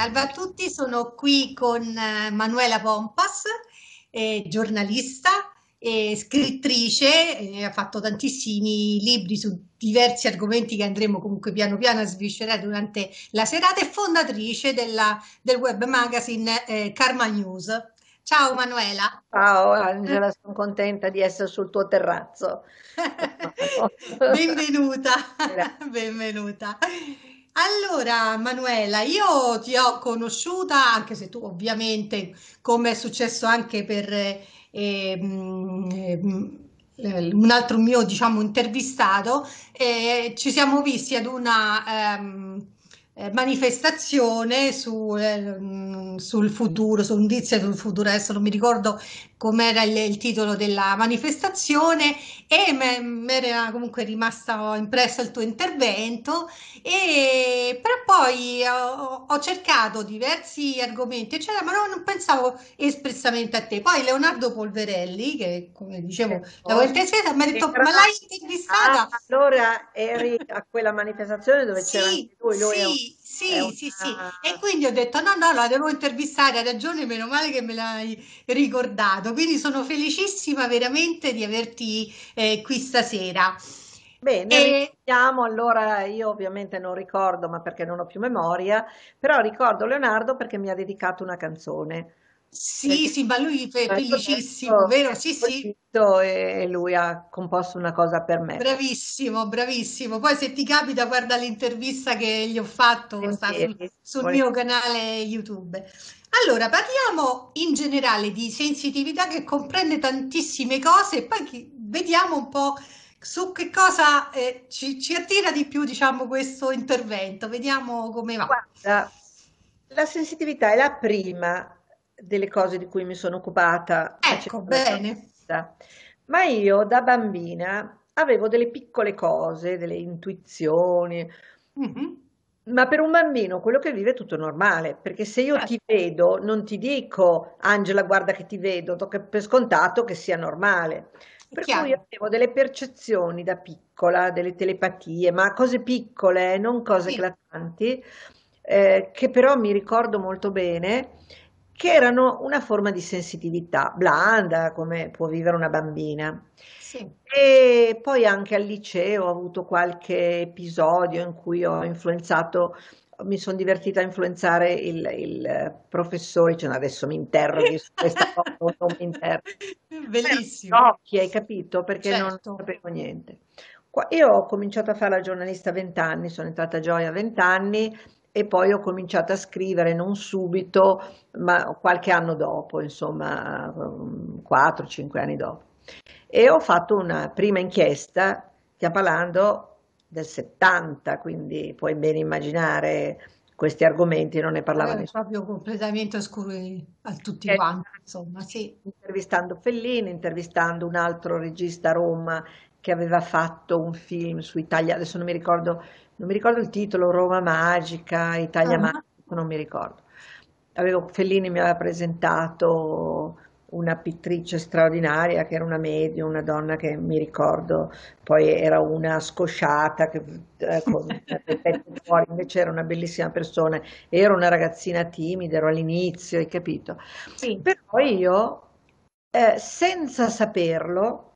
Salve a tutti, sono qui con eh, Manuela Pompas, eh, giornalista e scrittrice, eh, ha fatto tantissimi libri su diversi argomenti che andremo comunque piano piano a sviscerare durante la serata e fondatrice della, del web magazine eh, Karma News. Ciao Manuela. Ciao Angela, sono contenta di essere sul tuo terrazzo. benvenuta, benvenuta. Allora, Manuela, io ti ho conosciuta, anche se tu ovviamente, come è successo anche per eh, eh, un altro mio, diciamo, intervistato, eh, ci siamo visti ad una ehm, eh, manifestazione su, eh, sul futuro, su un dizio sul futuro, adesso non mi ricordo com'era il, il titolo della manifestazione e mi era comunque rimasto impressa il tuo intervento, e, però poi ho, ho cercato diversi argomenti, eccetera, ma non, non, pensavo espressamente a te. Poi Leonardo Polverelli, che come dicevo la volta scorsa mi ha detto, ma l'hai intervistata? Ah, allora eri a quella manifestazione dove sì, c'era lui, lui sì, sì, una... sì, sì. E quindi ho detto: no, no, la devo intervistare. Ha ragione, meno male che me l'hai ricordato. Quindi sono felicissima veramente di averti eh, qui stasera. Bene, e... allora, io ovviamente non ricordo, ma perché non ho più memoria, però ricordo Leonardo perché mi ha dedicato una canzone. Sì, perché sì, ma lui è felicissimo, questo, vero? Sì, sì. E lui ha composto una cosa per me. Bravissimo, bravissimo. Poi se ti capita, guarda l'intervista che gli ho fatto, sì, sta sul, sul mio canale YouTube. Allora, parliamo in generale di sensitività che comprende tantissime cose e poi vediamo un po' su che cosa eh, ci, ci, attira di più, diciamo, questo intervento. Vediamo come va. Guarda, la sensitività è la prima delle cose di cui mi sono occupata. Ecco, bene. Ma io da bambina avevo delle piccole cose, delle intuizioni, mm-hmm. ma per un bambino quello che vive è tutto normale, perché se io ti certo. vedo non ti dico Angela guarda che ti vedo, do per scontato che sia normale. Per Chiaro. cui avevo delle percezioni da piccola, delle telepatie, ma cose piccole, non cose sì. eclatanti, eh, che però mi ricordo molto bene che erano una forma di sensitività blanda, come può vivere una bambina. Sì. E poi anche al liceo ho avuto qualche episodio in cui ho influenzato mi sono divertita a influenzare il, il professore, cioè, adesso mi interroghi su questa cosa, non mi interroghi. Bellissimo. Occhi, hai capito? Perché certo. non sapevo niente. Io ho cominciato a fare la giornalista a vent'anni, sono entrata a Gioia a vent'anni, e poi ho cominciato a scrivere non subito, ma qualche anno dopo, insomma 4-5 mm, anni dopo. E ho fatto una prima inchiesta, stiamo parlando del 70, quindi puoi ben immaginare questi argomenti non ne parlavano. Eh, Era proprio completamente oscuri a tutti eh, quanti, insomma, sì. Intervistando Fellini, intervistando un altro regista a Roma che aveva fatto un film su Italia, adesso non mi ricordo, non mi ricordo il titolo, Roma Magica, Italia uh-huh. Magica, non mi ricordo. Avevo, Fellini mi aveva presentato una pittrice straordinaria che era una medium, una donna che mi ricordo, poi era una scosciata che, con ecco, certo petto fuori, invece era una bellissima persona, ero una ragazzina timida, ero all'inizio, hai capito? Sì. Però io, eh, senza saperlo,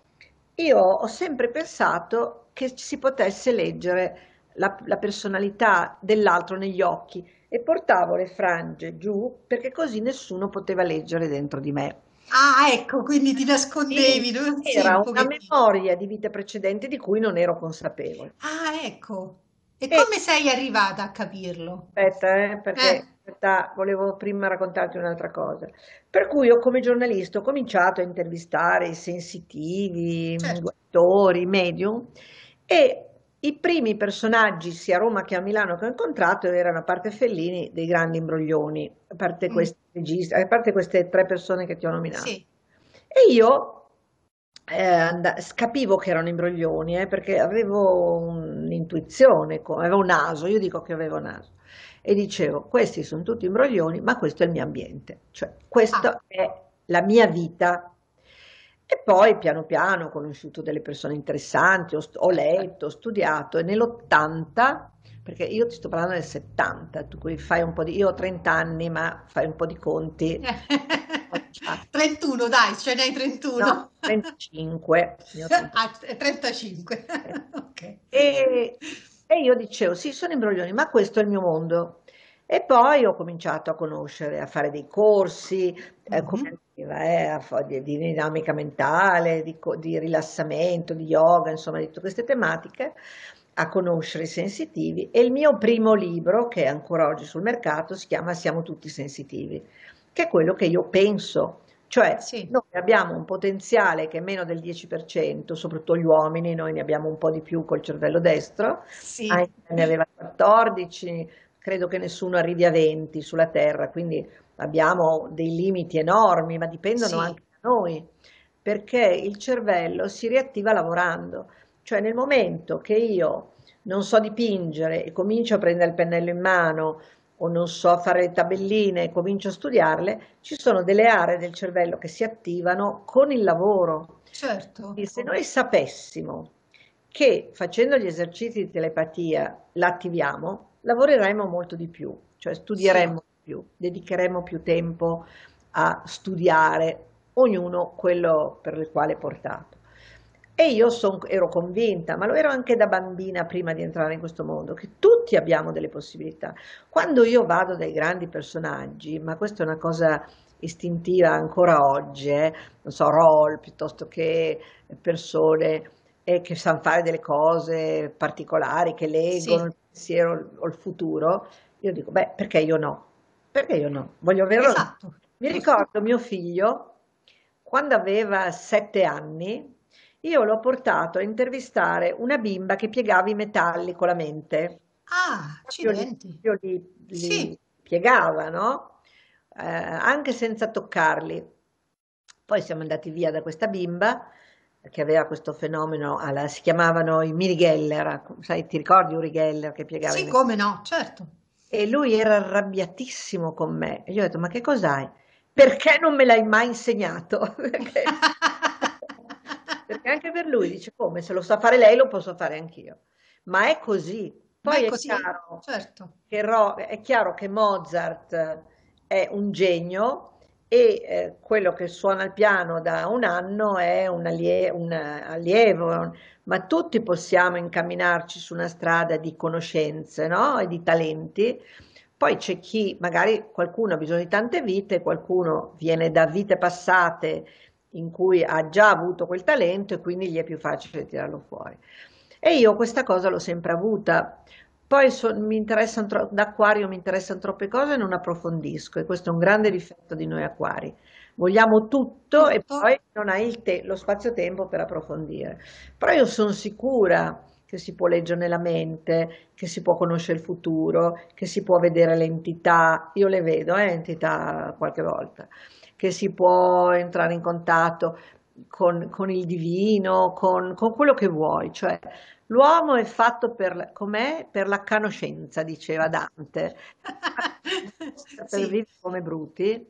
io ho sempre pensato che si potesse leggere la, la personalità dell'altro negli occhi e portavo le frange giù perché così nessuno poteva leggere dentro di me. Ah, ecco, quindi ti nascondevi. Sì, era un una memoria di vita precedente di cui non ero consapevole. Ah, ecco. E, e come sei arrivata a capirlo? Aspetta, eh, perché... Eh realtà volevo prima raccontarti un'altra cosa. Per cui io come giornalista ho cominciato a intervistare i sensitivi, i Certo. i medium e i primi personaggi sia a Roma che a Milano che ho incontrato erano a parte Fellini dei grandi imbroglioni, a parte Mm, questi a parte queste tre persone che ti ho nominato. sì, E io eh, and- capivo che erano imbroglioni, eh, perché avevo un'intuizione, avevo un naso, io dico che avevo un naso e dicevo, questi sono tutti imbroglioni, ma questo è il mio ambiente, cioè questa ah. è la mia vita. E poi piano piano ho conosciuto delle persone interessanti, ho, ho letto, ho studiato e nell'80 perché io ti sto parlando del 70, tu fai un po' di... Io ho 30 anni, ma fai un po' di conti. 31, dai, ce ne hai 31. No, 35. 35. Ah, 35. Eh. okay. E e io dicevo, sì, sono imbroglioni, ma questo è il mio mondo. E poi ho cominciato a conoscere, a fare dei corsi, eh, mm-hmm. come diceva, eh, di, dinamica mentale, di, di, rilassamento, di yoga, insomma, di tutte queste tematiche, a conoscere i sensitivi. E il mio primo libro, che è ancora oggi sul mercato, si chiama Siamo tutti sensitivi, che è quello che io penso cioè, Sì. noi abbiamo un potenziale che è meno del 10%, soprattutto gli uomini, noi ne abbiamo un po' di più col cervello destro, Sì. ne aveva 14, credo che nessuno arrivi a 20 sulla Terra, quindi abbiamo dei limiti enormi, ma dipendono Sì. anche da noi, perché il cervello si riattiva lavorando, cioè nel momento che io non so dipingere e comincio a prendere il pennello in mano, o non so fare le tabelline e comincio a studiarle, ci sono delle aree del cervello che si attivano con il lavoro. Certo. E se noi sapessimo che facendo gli esercizi di telepatia l'attiviamo, lavoreremmo molto di più, cioè studieremo sì. più, dedicheremo più tempo a studiare ognuno quello per il quale è portato. E io son, ero convinta, ma lo ero anche da bambina prima di entrare in questo mondo, che tutti abbiamo delle possibilità. Quando io vado dai grandi personaggi, ma questa è una cosa istintiva ancora oggi, eh, non so, Roll piuttosto che persone eh, che sanno fare delle cose particolari, che leggono sì. il pensiero o il futuro, io dico, beh, perché io no? Perché io no? Voglio averlo. Esatto. Mi ricordo mio figlio, quando aveva sette anni, io l'ho portato a intervistare una bimba che piegava i metalli con la mente. Ah, accidenti. Io li, io li, sì. piegava, no? Eh, anche senza toccarli. Poi siamo andati via da questa bimba che aveva questo fenomeno, alla, si chiamavano i Miri Geller, sai, ti ricordi Uri Geller che piegava? Sì, come no, certo. E lui era arrabbiatissimo con me. E gli ho detto, ma che cos'hai? Perché non me l'hai mai insegnato? Perché perché anche per lui dice come se lo sa fare lei lo posso fare anch'io. Ma è così. Poi è, è, chiaro certo. che Ro- è chiaro che Mozart eh, è un genio e eh, quello che suona il piano da un anno è un, allie- un allievo, ma tutti possiamo incamminarci su una strada di conoscenze no? e di talenti. Poi c'è chi, magari qualcuno ha bisogno di tante vite, qualcuno viene da vite passate in cui ha già avuto quel talento e quindi gli è più facile tirarlo fuori. E io questa cosa l'ho sempre avuta. Poi so, mi interessano tro- d'acquario mi interessano troppe cose e non approfondisco e questo è un grande difetto di noi acquari. Vogliamo tutto e poi non hai te- lo spazio-tempo per approfondire. Però io sono sicura che si può leggere nella mente, che si può conoscere il futuro, che si può vedere le entità, io le vedo, eh, entità qualche volta che si può entrare in contatto con, con il divino, con, con, quello che vuoi. Cioè, l'uomo è fatto per, com'è? per la conoscenza, diceva Dante, per sì. vivere come bruti.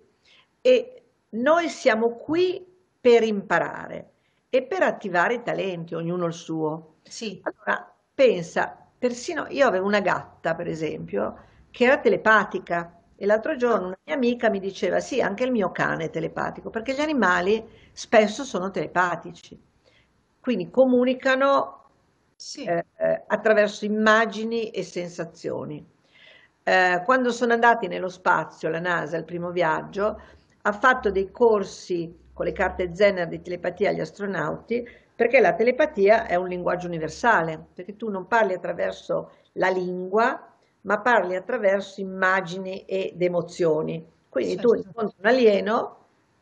E noi siamo qui per imparare e per attivare i talenti, ognuno il suo. Sì. Allora, pensa, persino io avevo una gatta, per esempio, che era telepatica. E l'altro giorno una mia amica mi diceva, sì, anche il mio cane è telepatico, perché gli animali spesso sono telepatici, quindi comunicano sì. Eh, eh, attraverso immagini e sensazioni. Eh, quando sono andati nello spazio, la NASA, il primo viaggio, ha fatto dei corsi con le carte Zener di telepatia agli astronauti, perché la telepatia è un linguaggio universale, perché tu non parli attraverso la lingua, ma parli attraverso immagini ed emozioni. Quindi certo. tu incontri un alieno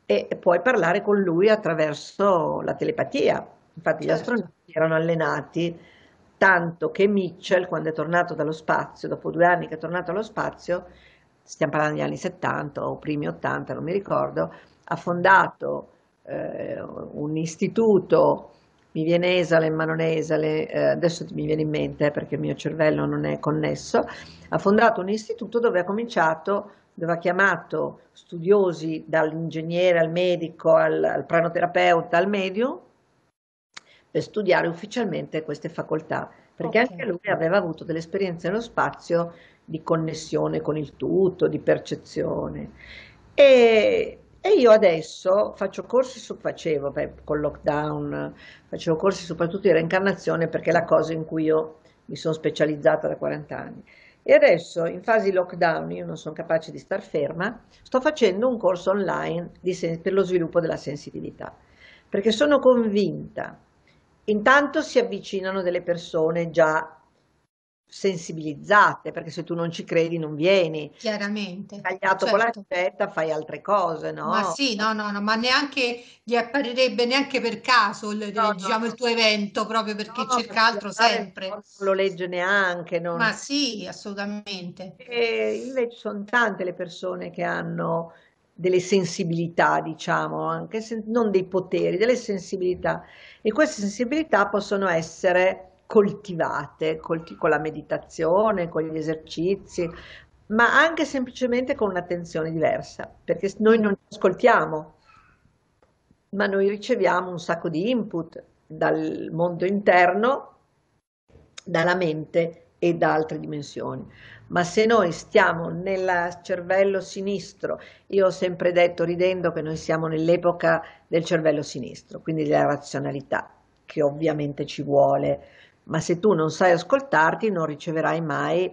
e puoi parlare con lui attraverso la telepatia. Infatti certo. gli astronauti erano allenati tanto che Mitchell, quando è tornato dallo spazio, dopo due anni che è tornato allo spazio, stiamo parlando degli anni 70 o primi 80, non mi ricordo, ha fondato eh, un istituto mi viene esale ma non è esale, eh, adesso mi viene in mente eh, perché il mio cervello non è connesso, ha fondato un istituto dove ha cominciato, dove ha chiamato studiosi dall'ingegnere al medico, al, al pranoterapeuta, al medium, per studiare ufficialmente queste facoltà, perché okay. anche lui aveva avuto delle esperienze nello spazio di connessione con il tutto, di percezione. E e io adesso faccio corsi su, facevo beh, col lockdown, facevo corsi soprattutto di reincarnazione perché è la cosa in cui io mi sono specializzata da 40 anni. E adesso in fase lockdown, io non sono capace di star ferma, sto facendo un corso online sen- per lo sviluppo della sensibilità, perché sono convinta, intanto si avvicinano delle persone già sensibilizzate, perché se tu non ci credi non vieni. Chiaramente. Tagliato certo. con ricetta fai altre cose, no? Ma sì, no, no, no, ma neanche gli apparirebbe neanche per caso il, no, diciamo, no. il tuo evento, proprio perché no, cerca altro sempre. Non lo legge neanche, non... Ma sì, assolutamente. E invece sono tante le persone che hanno delle sensibilità, diciamo, anche se non dei poteri, delle sensibilità. E queste sensibilità possono essere coltivate colti- con la meditazione, con gli esercizi, ma anche semplicemente con un'attenzione diversa, perché noi non ascoltiamo, ma noi riceviamo un sacco di input dal mondo interno, dalla mente e da altre dimensioni. Ma se noi stiamo nel cervello sinistro, io ho sempre detto ridendo che noi siamo nell'epoca del cervello sinistro, quindi della razionalità, che ovviamente ci vuole ma se tu non sai ascoltarti non riceverai mai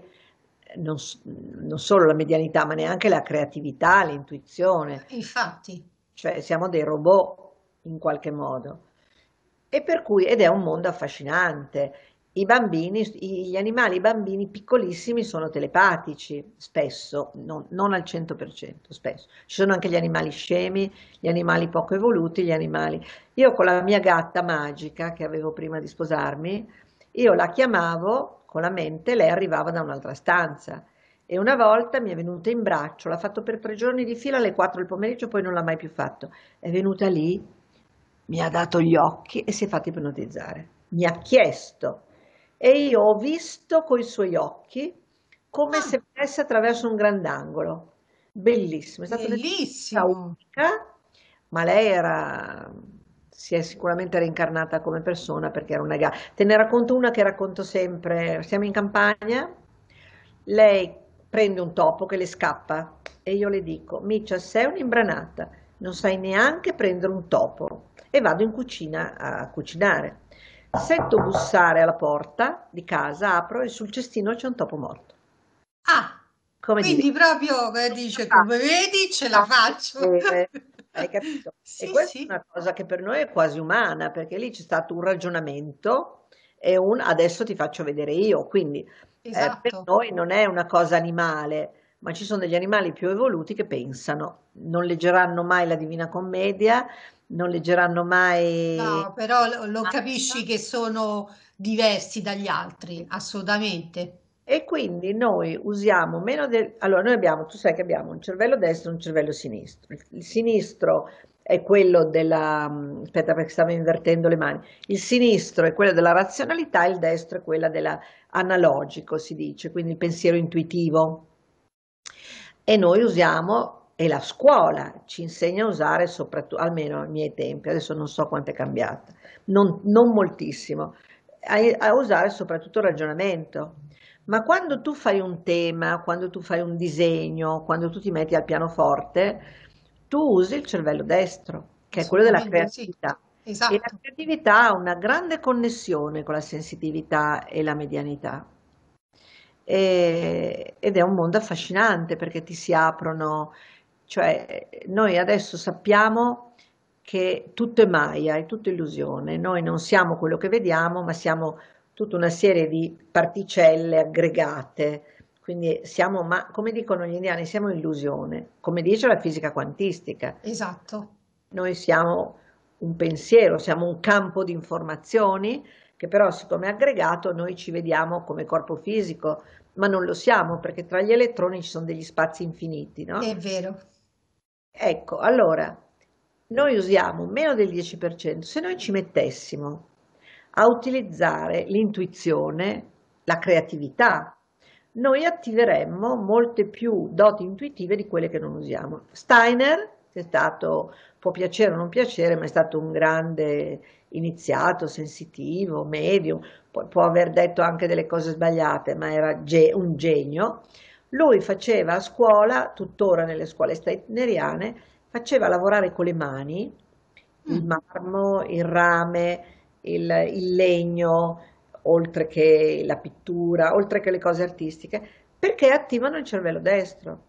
non, non solo la medianità, ma neanche la creatività, l'intuizione. Infatti. Cioè siamo dei robot in qualche modo. E per cui, ed è un mondo affascinante. I bambini, gli animali, i bambini piccolissimi sono telepatici, spesso, non, non al 100%, spesso. Ci sono anche gli animali scemi, gli animali poco evoluti, gli animali... Io con la mia gatta magica, che avevo prima di sposarmi, io la chiamavo con la mente, lei arrivava da un'altra stanza e una volta mi è venuta in braccio, l'ha fatto per tre giorni di fila alle 4 del pomeriggio, poi non l'ha mai più fatto. È venuta lì, mi ha dato gli occhi e si è fatta ipnotizzare. Mi ha chiesto e io ho visto coi suoi occhi come ah. se fosse attraverso un grandangolo. Bellissimo, è stata Bellissimo. una unica, ma lei era si è sicuramente reincarnata come persona perché era una gara. Te ne racconto una che racconto sempre. Siamo in campagna, lei prende un topo che le scappa e io le dico, Miccia, sei un'imbranata, non sai neanche prendere un topo. E vado in cucina a cucinare. Sento bussare alla porta di casa, apro e sul cestino c'è un topo morto. Ah, come quindi dire? proprio eh, dice, ah. come vedi, ce la faccio. Eh, eh hai capito? sì, e questa sì. è una cosa che per noi è quasi umana, perché lì c'è stato un ragionamento e un adesso ti faccio vedere io. Quindi esatto. eh, per esatto. noi non è una cosa animale, ma ci sono degli animali più evoluti che pensano, non leggeranno mai la Divina Commedia, non leggeranno mai... No, però lo, lo capisci che sono diversi dagli altri, assolutamente. E quindi noi usiamo meno del... Allora, noi abbiamo, tu sai che abbiamo un cervello destro e un cervello sinistro. Il sinistro è quello della... Mm, aspetta perché stavo invertendo le mani. Il sinistro è quello della razionalità, il destro è quello dell'analogico, si dice, quindi il pensiero intuitivo. E noi usiamo e la scuola ci insegna a usare soprattutto, almeno ai miei tempi, adesso non so quanto è cambiata, non, non moltissimo, a, a, usare soprattutto il ragionamento, ma quando tu fai un tema, quando tu fai un disegno, quando tu ti metti al pianoforte, tu usi il cervello destro, che è quello della creatività. Sì. Esatto. E la esatto. creatività ha una grande connessione con la sensitività e la medianità. E, ed è un mondo affascinante perché ti si aprono, cioè noi adesso sappiamo che tutto è Maya, è tutto illusione, noi non siamo quello che vediamo, ma siamo tutta una serie di particelle aggregate. Quindi siamo, ma come dicono gli indiani, siamo illusione, come dice la fisica quantistica. Esatto. Noi siamo un pensiero, siamo un campo di informazioni che però siccome è aggregato noi ci vediamo come corpo fisico, ma non lo siamo perché tra gli elettroni ci sono degli spazi infiniti, no? È vero. Ecco, allora noi usiamo meno del 10%, se noi ci mettessimo a utilizzare l'intuizione, la creatività, noi attiveremmo molte più doti intuitive di quelle che non usiamo. Steiner, che è stato, può piacere o non piacere, ma è stato un grande iniziato, sensitivo, medium, poi può aver detto anche delle cose sbagliate, ma era ge un genio. Lui faceva a scuola, tuttora nelle scuole steineriane, faceva lavorare con le mani il mm. marmo, il rame, il, il legno, oltre che la pittura, oltre che le cose artistiche, perché attivano il cervello destro.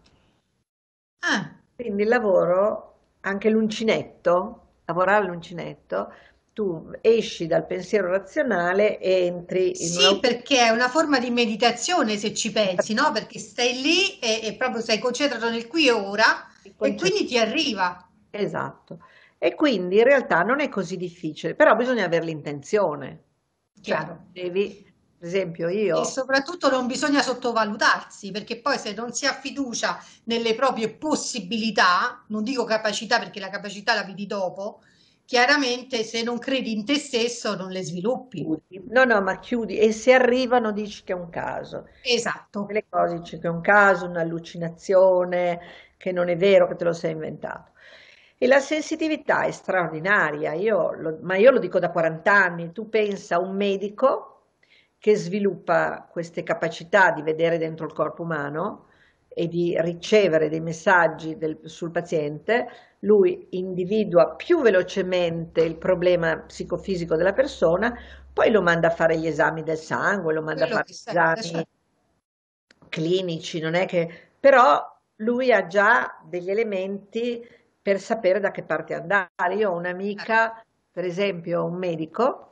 Ah. Quindi il lavoro, anche l'uncinetto, lavorare all'uncinetto, tu esci dal pensiero razionale e entri in Sì, una... perché è una forma di meditazione se ci pensi, no? Perché stai lì e, e proprio sei concentrato nel qui e ora e quindi ti arriva. Esatto. E quindi in realtà non è così difficile, però bisogna avere l'intenzione. Cioè, Chiaro. Cioè, devi, per esempio io. E soprattutto non bisogna sottovalutarsi, perché poi se non si ha fiducia nelle proprie possibilità, non dico capacità perché la capacità la vedi dopo, chiaramente se non credi in te stesso non le sviluppi. No, no, ma chiudi e se arrivano dici che è un caso. Esatto. Le cose dici che è un caso, un'allucinazione, che non è vero che te lo sei inventato. E la sensitività è straordinaria, io lo, ma io lo dico da 40 anni, tu pensa a un medico che sviluppa queste capacità di vedere dentro il corpo umano e di ricevere dei messaggi del, sul paziente, lui individua più velocemente il problema psicofisico della persona, poi lo manda a fare gli esami del sangue, lo manda Quello a fare gli esami certo. clinici, non è che... però lui ha già degli elementi per sapere da che parte andare. Io ho un'amica, certo. per esempio, un medico,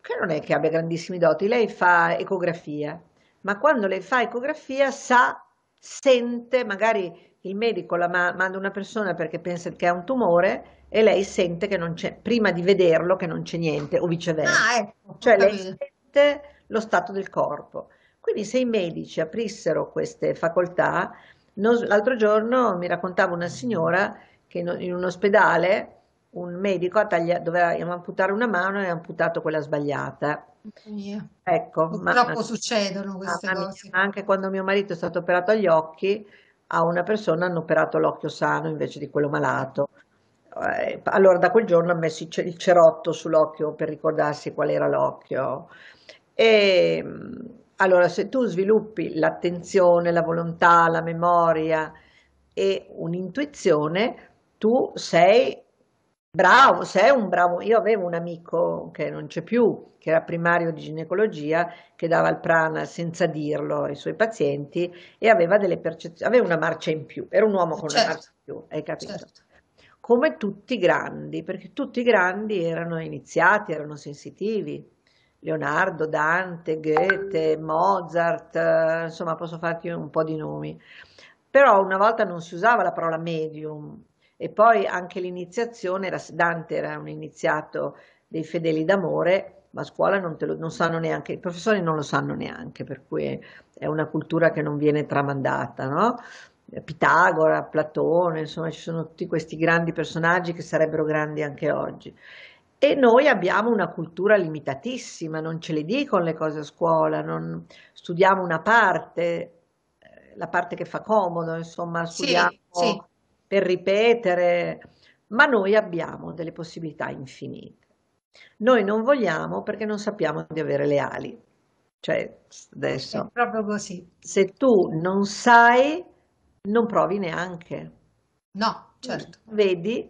che non è che abbia grandissimi doti, lei fa ecografia, ma quando lei fa ecografia sa, sente, magari il medico la ma- manda una persona perché pensa che ha un tumore e lei sente che non c'è, prima di vederlo che non c'è niente, o viceversa. Ah, ecco, cioè lei sente lo stato del corpo. Quindi se i medici aprissero queste facoltà, l'altro giorno mi raccontava una signora che in un ospedale un medico taglia, doveva amputare una mano e ha amputato quella sbagliata. Mia. Ecco, Purtroppo ma, succedono queste cose. Mia, anche quando mio marito è stato operato agli occhi, a una persona hanno operato l'occhio sano invece di quello malato. Eh, allora da quel giorno ha messo il cerotto sull'occhio per ricordarsi qual era l'occhio. E mm, allora se tu sviluppi l'attenzione, la volontà, la memoria e un'intuizione, tu sei bravo, sei un bravo. Io avevo un amico che non c'è più, che era primario di ginecologia, che dava il prana senza dirlo ai suoi pazienti e aveva delle percezioni, aveva una marcia in più, era un uomo con certo. una marcia in più, hai capito? Certo. Come tutti i grandi, perché tutti i grandi erano iniziati, erano sensitivi. Leonardo, Dante, Goethe, Mozart, insomma posso farti un po' di nomi. Però una volta non si usava la parola medium, e poi anche l'iniziazione, era, Dante era un iniziato dei fedeli d'amore, ma a scuola non, lo, non sanno neanche, i professori non lo sanno neanche, per cui è una cultura che non viene tramandata, no? Pitagora, Platone, insomma ci sono tutti questi grandi personaggi che sarebbero grandi anche oggi. E noi abbiamo una cultura limitatissima, non ce le dicono le cose a scuola, non, studiamo una parte, eh, la parte che fa comodo, insomma, studiamo sì, sì per ripetere, ma noi abbiamo delle possibilità infinite. Noi non vogliamo perché non sappiamo di avere le ali. Cioè, adesso... È proprio così. Se tu non sai, non provi neanche. No, certo. Vedi,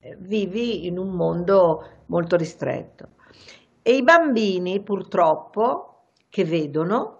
eh, vivi in un mondo molto ristretto. E i bambini, purtroppo, che vedono,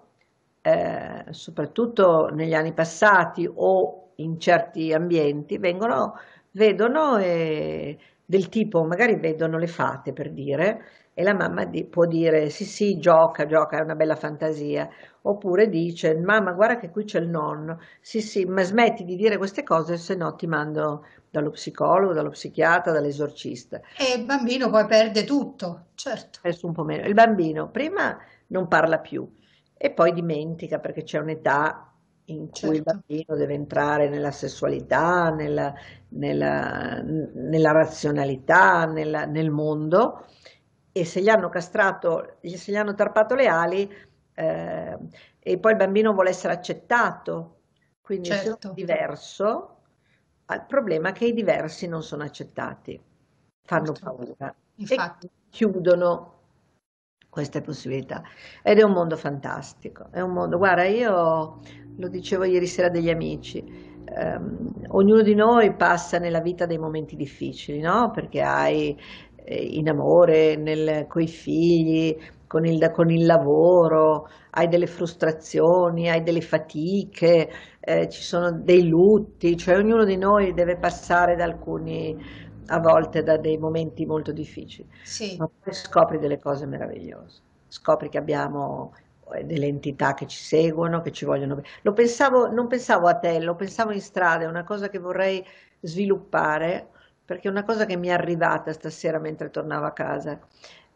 eh, soprattutto negli anni passati o in certi ambienti, vengono, vedono eh, del tipo, magari vedono le fate per dire, e la mamma di, può dire sì sì gioca, gioca, è una bella fantasia, oppure dice mamma guarda che qui c'è il nonno, sì sì ma smetti di dire queste cose se no ti mando dallo psicologo, dallo psichiatra, dall'esorcista. E il bambino poi perde tutto, certo. un po' meno. Il bambino prima non parla più, e poi dimentica perché c'è un'età in cui certo. il bambino deve entrare nella sessualità, nella, nella, nella razionalità, nella, nel mondo e se gli hanno castrato, se gli hanno tarpato le ali eh, e poi il bambino vuole essere accettato, quindi certo. se è diverso, il problema è che i diversi non sono accettati, fanno certo. paura Infatti. e chiudono queste possibilità. Ed è un mondo fantastico, è un mondo, guarda, io lo dicevo ieri sera degli amici, ehm, ognuno di noi passa nella vita dei momenti difficili, no? Perché hai eh, in amore, nel, coi figli, con il, con il, lavoro, hai delle frustrazioni, hai delle fatiche, eh, ci sono dei lutti, cioè ognuno di noi deve passare da alcuni a volte da dei momenti molto difficili, sì. ma poi scopri delle cose meravigliose, scopri che abbiamo eh, delle entità che ci seguono, che ci vogliono bene. Pensavo, non pensavo a te, lo pensavo in strada, è una cosa che vorrei sviluppare, perché è una cosa che mi è arrivata stasera mentre tornavo a casa.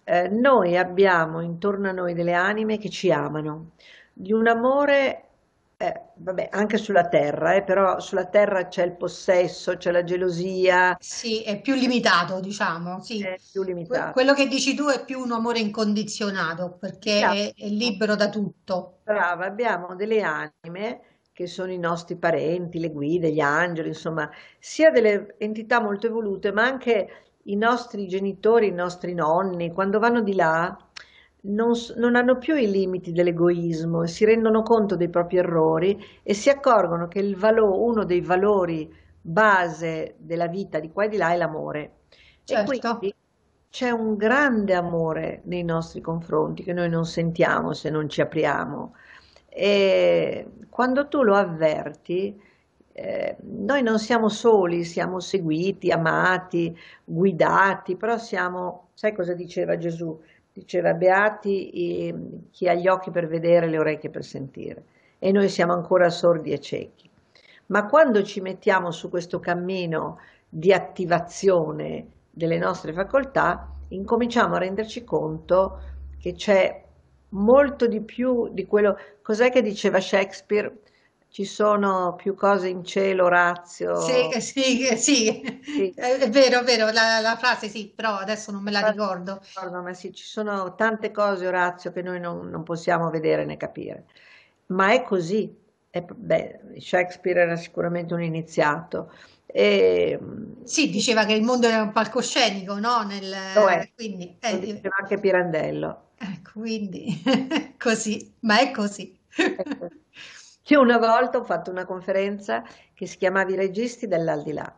Eh, noi abbiamo intorno a noi delle anime che ci amano, di un amore eh, vabbè, anche sulla terra, eh, però sulla terra c'è il possesso, c'è la gelosia. Sì, è più limitato, diciamo. Sì. È più limitato. Que- quello che dici tu è più un amore incondizionato, perché esatto. è, è libero da tutto. Brava, abbiamo delle anime che sono i nostri parenti, le guide, gli angeli, insomma, sia delle entità molto evolute, ma anche i nostri genitori, i nostri nonni, quando vanno di là, non, non hanno più i limiti dell'egoismo, si rendono conto dei propri errori e si accorgono che valo, uno dei valori base della vita di qua e di là è l'amore. Certo. E quindi c'è un grande amore nei nostri confronti che noi non sentiamo se non ci apriamo. E quando tu lo avverti, eh, noi non siamo soli, siamo seguiti, amati, guidati, però siamo, sai cosa diceva Gesù? diceva beati eh, chi ha gli occhi per vedere e le orecchie per sentire e noi siamo ancora sordi e ciechi. Ma quando ci mettiamo su questo cammino di attivazione delle nostre facoltà, incominciamo a renderci conto che c'è molto di più di quello cos'è che diceva Shakespeare ci sono più cose in cielo, Razio. Eh, eh, sì, sì, sì. sì. Eh, è vero, è vero, la, la, frase sì, però adesso non me la ricordo. ricordo. Ma sì, ci sono tante cose, Orazio, che noi non, non possiamo vedere né capire. Ma è così. È, beh, Shakespeare era sicuramente un iniziato. E, sì, diceva che il mondo era un palcoscenico, no? Nel, lo è, quindi, eh, lo diceva anche Pirandello. Eh, quindi, così, ma è così. È così. Io una volta ho fatto una conferenza che si chiamava I registi dell'aldilà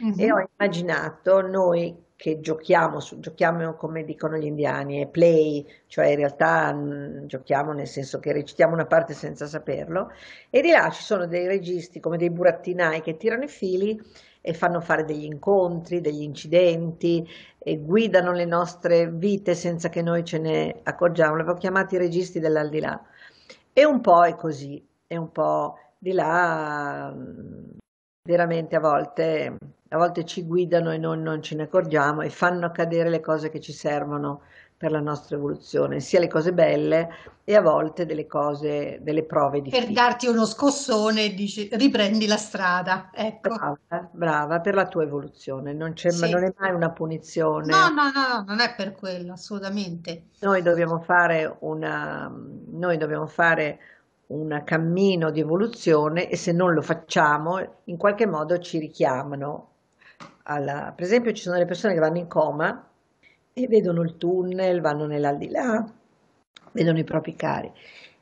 Mh-mh. e mhm. ho immaginato noi che giochiamo, giochiamo come dicono gli indiani, è play, cioè in realtà mm, giochiamo nel senso che recitiamo una parte senza saperlo, e di là ci sono dei registi come dei burattinai che tirano i fili e fanno fare degli incontri, degli incidenti, e guidano le nostre vite senza che noi ce ne accorgiamo, l'avevo chiamati i registi dell'aldilà. E un po' è così, e un po' di là, mm, veramente a volte, a volte ci guidano e noi non ce ne accorgiamo e fanno cadere le cose che ci servono per la nostra evoluzione, sia le cose belle e a volte delle cose, delle prove difficili. Per darti uno scossone, dici, riprendi la strada, ecco. Brava, brava per la tua evoluzione, non, c'è, sì. non è mai una punizione. No, no, no, no, non è per quello, assolutamente. Noi dobbiamo fare una, noi dobbiamo fare un cammino di evoluzione e se non lo facciamo in qualche modo ci richiamano. Alla... Per esempio ci sono delle persone che vanno in coma e vedono il tunnel, vanno nell'aldilà, vedono i propri cari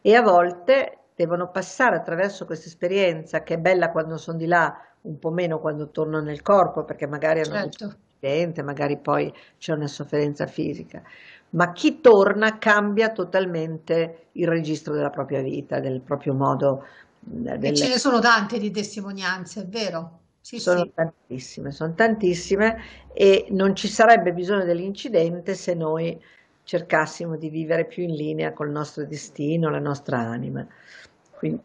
e a volte devono passare attraverso questa esperienza che è bella quando sono di là, un po' meno quando torno nel corpo perché magari hanno certo. un accidente, magari poi c'è una sofferenza fisica, ma chi torna cambia totalmente il registro della propria vita, del proprio modo. Mm, delle... E ce ne sono tante di testimonianze, è vero? Sì, sono sì. tantissime, sono tantissime e non ci sarebbe bisogno dell'incidente se noi cercassimo di vivere più in linea col nostro destino, la nostra anima. Quindi,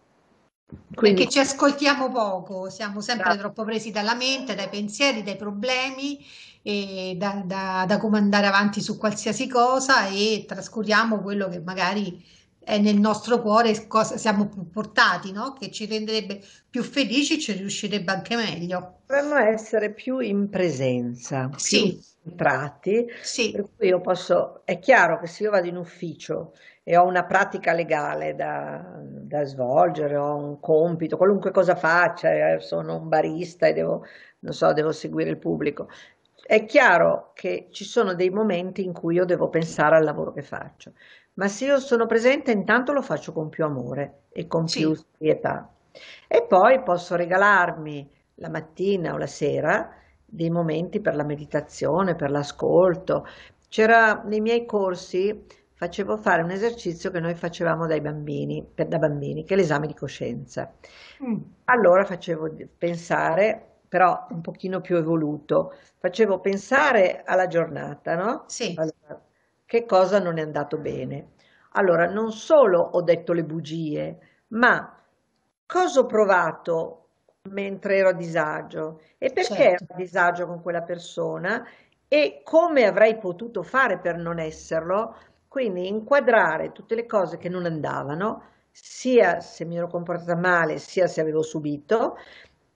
quindi... Perché ci ascoltiamo poco, siamo sempre da. Esatto. troppo presi dalla mente, dai pensieri, dai problemi e da, da, da comandare avanti su qualsiasi cosa e trascuriamo quello che magari è nel nostro cuore, cosa siamo più portati, no? che ci renderebbe più felici, ci riuscirebbe anche meglio. Dovremmo essere più in presenza, sì. Prati, sì. per cui io posso, è chiaro che se io vado in ufficio e ho una pratica legale da, da svolgere, ho un compito, qualunque cosa faccia, eh, sono un barista e devo, so, devo seguire il pubblico, è chiaro che ci sono dei momenti in cui io devo pensare al lavoro che faccio, ma se io sono presente intanto lo faccio con più amore e con sì. più serietà. E poi posso regalarmi la mattina o la sera dei momenti per la meditazione, per l'ascolto. C'era nei miei corsi facevo fare un esercizio che noi facevamo dai bambini, per, da bambini, che è l'esame di coscienza. Mm. Allora facevo pensare però un pochino più evoluto, facevo pensare alla giornata, no? Sì. Allora, che cosa non è andato bene? Allora, non solo ho detto le bugie, ma cosa ho provato mentre ero a disagio e perché certo. ero a disagio con quella persona e come avrei potuto fare per non esserlo? Quindi inquadrare tutte le cose che non andavano, sia se mi ero comportata male, sia se avevo subito,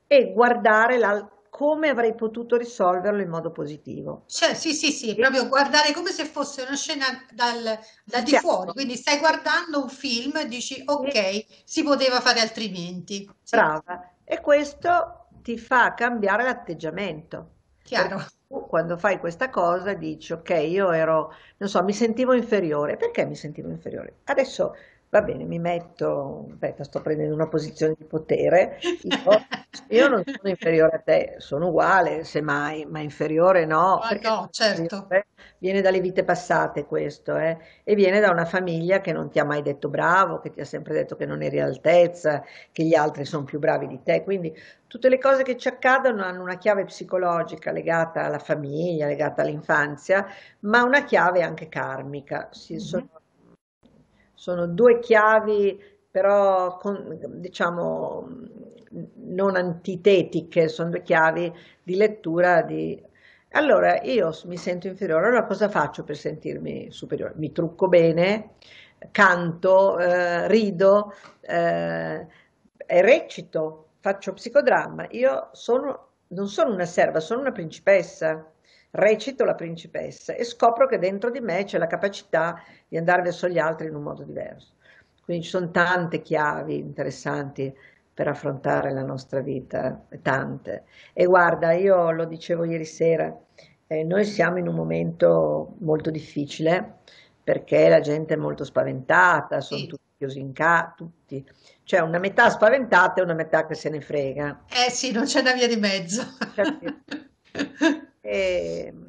e guardare la, come avrei potuto risolverlo in modo positivo. Cioè, sì, sì, sì, proprio guardare come se fosse una scena dal, da di certo. fuori, quindi stai guardando un film e dici ok, e... si poteva fare altrimenti. Sì. Brava, e questo ti fa cambiare l'atteggiamento. Chiaro. Tu, quando fai questa cosa dici ok, io ero, non so, mi sentivo inferiore. Perché mi sentivo inferiore? Adesso va bene, mi metto, aspetta, sto prendendo una posizione di potere, io, io non sono inferiore a te, sono uguale, semmai, ma inferiore no. Ah, no, certo. Eh. Viene dalle vite passate questo, eh? e viene da una famiglia che non ti ha mai detto bravo, che ti ha sempre detto che non eri altezza, che gli altri sono più bravi di te, quindi tutte le cose che ci accadono hanno una chiave psicologica legata alla famiglia, legata all'infanzia, ma una chiave anche karmica, sì, mhm. sono sono due chiavi però con, diciamo non antitetiche, sono due chiavi di lettura di... Allora io mi sento inferiore, allora cosa faccio per sentirmi superiore? Mi trucco bene, canto, eh, rido, eh, recito, faccio psicodramma, io sono, non sono una serva, sono una principessa recito la principessa e scopro che dentro di me c'è la capacità di andare verso gli altri in un modo diverso. Quindi ci sono tante chiavi interessanti per affrontare la nostra vita, tante. E guarda, io lo dicevo ieri sera, eh, noi siamo in un momento molto difficile perché la gente è molto spaventata, sono sì. tutti chiusi in casa, tutti. C'è cioè, una metà spaventata e una metà che se ne frega. Eh sì, non c'è una via di mezzo. e, ehm,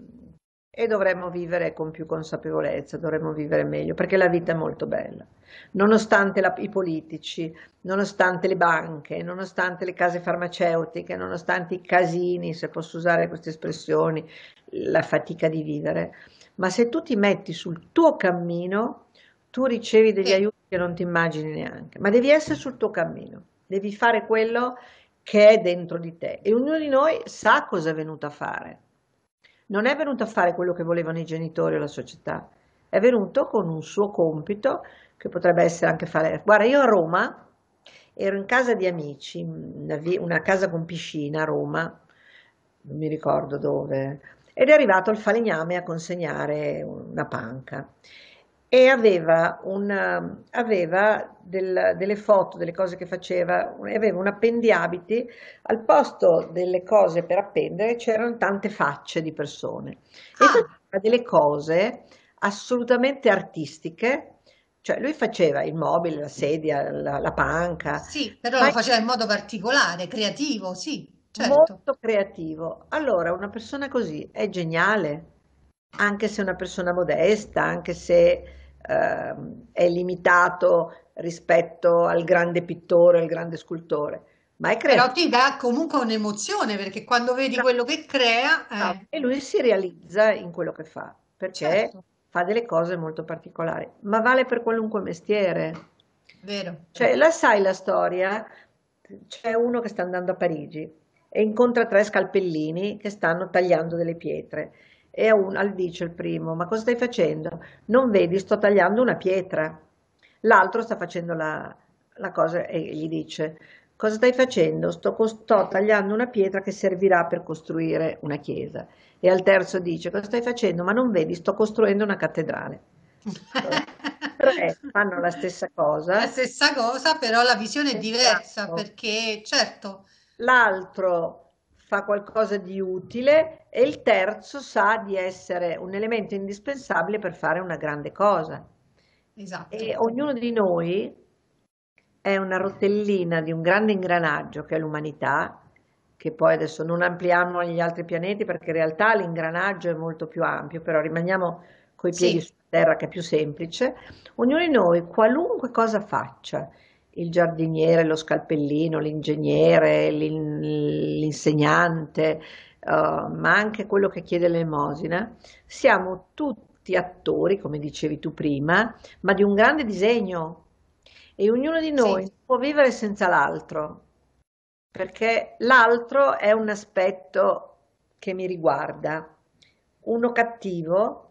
e dovremmo vivere con più consapevolezza, dovremmo vivere meglio, perché la vita è molto bella. Nonostante la, i politici, nonostante le banche, nonostante le case farmaceutiche, nonostante i casini, se posso usare queste espressioni, la fatica di vivere, ma se tu ti metti sul tuo cammino, tu ricevi degli aiuti che non ti immagini neanche, ma devi essere sul tuo cammino, devi fare quello che è dentro di te e ognuno di noi sa cosa è venuto a fare non è venuto a fare quello che volevano i genitori o la società, è venuto con un suo compito che potrebbe essere anche fare. Guarda, io a Roma ero in casa di amici, una, casa con piscina a Roma, non mi ricordo dove, ed è arrivato il falegname a consegnare una panca e aveva, una, aveva del, delle foto, delle cose che faceva, aveva un appendiabiti, al posto delle cose per appendere c'erano tante facce di persone ah. e faceva delle cose assolutamente artistiche, cioè lui faceva il mobile, la sedia, la, la panca. Sì, però lo faceva in modo particolare, creativo, sì, certo. Molto creativo. Allora, una persona così è geniale, anche se è una persona modesta, anche se Ehm, è limitato rispetto al grande pittore, al grande scultore. Ma è creativo. Però ti dà comunque un'emozione perché quando vedi esatto. quello che crea... Eh. Ah, e lui si realizza in quello che fa, perché certo. fa delle cose molto particolari, ma vale per qualunque mestiere. Vero. Cioè, la sai la storia? C'è uno che sta andando a Parigi e incontra tre scalpellini che stanno tagliando delle pietre a un, al dice il primo, ma cosa stai facendo? Non vedi, sto tagliando una pietra. L'altro sta facendo la, la cosa e gli dice, cosa stai facendo? Sto, sto, tagliando una pietra che servirà per costruire una chiesa. E al terzo dice, cosa stai facendo? Ma non vedi, sto costruendo una cattedrale. fanno la stessa cosa. La stessa cosa, però la visione è esatto. diversa esatto. perché, certo. L'altro fa qualcosa di utile e il terzo sa di essere un elemento indispensabile per fare una grande cosa. Esatto. E ognuno di noi è una rotellina di un grande ingranaggio che è l'umanità, che poi adesso non ampliamo agli altri pianeti perché in realtà l'ingranaggio è molto più ampio, però rimaniamo coi piedi sì. sulla terra che è più semplice. Ognuno di noi, qualunque cosa faccia, il giardiniere, lo scalpellino, l'ingegnere, l'in- l'insegnante, uh, ma anche quello che chiede l'elemosina, siamo tutti attori, come dicevi tu prima, ma di un grande disegno e ognuno di noi sì. può vivere senza l'altro, perché l'altro è un aspetto che mi riguarda. Uno cattivo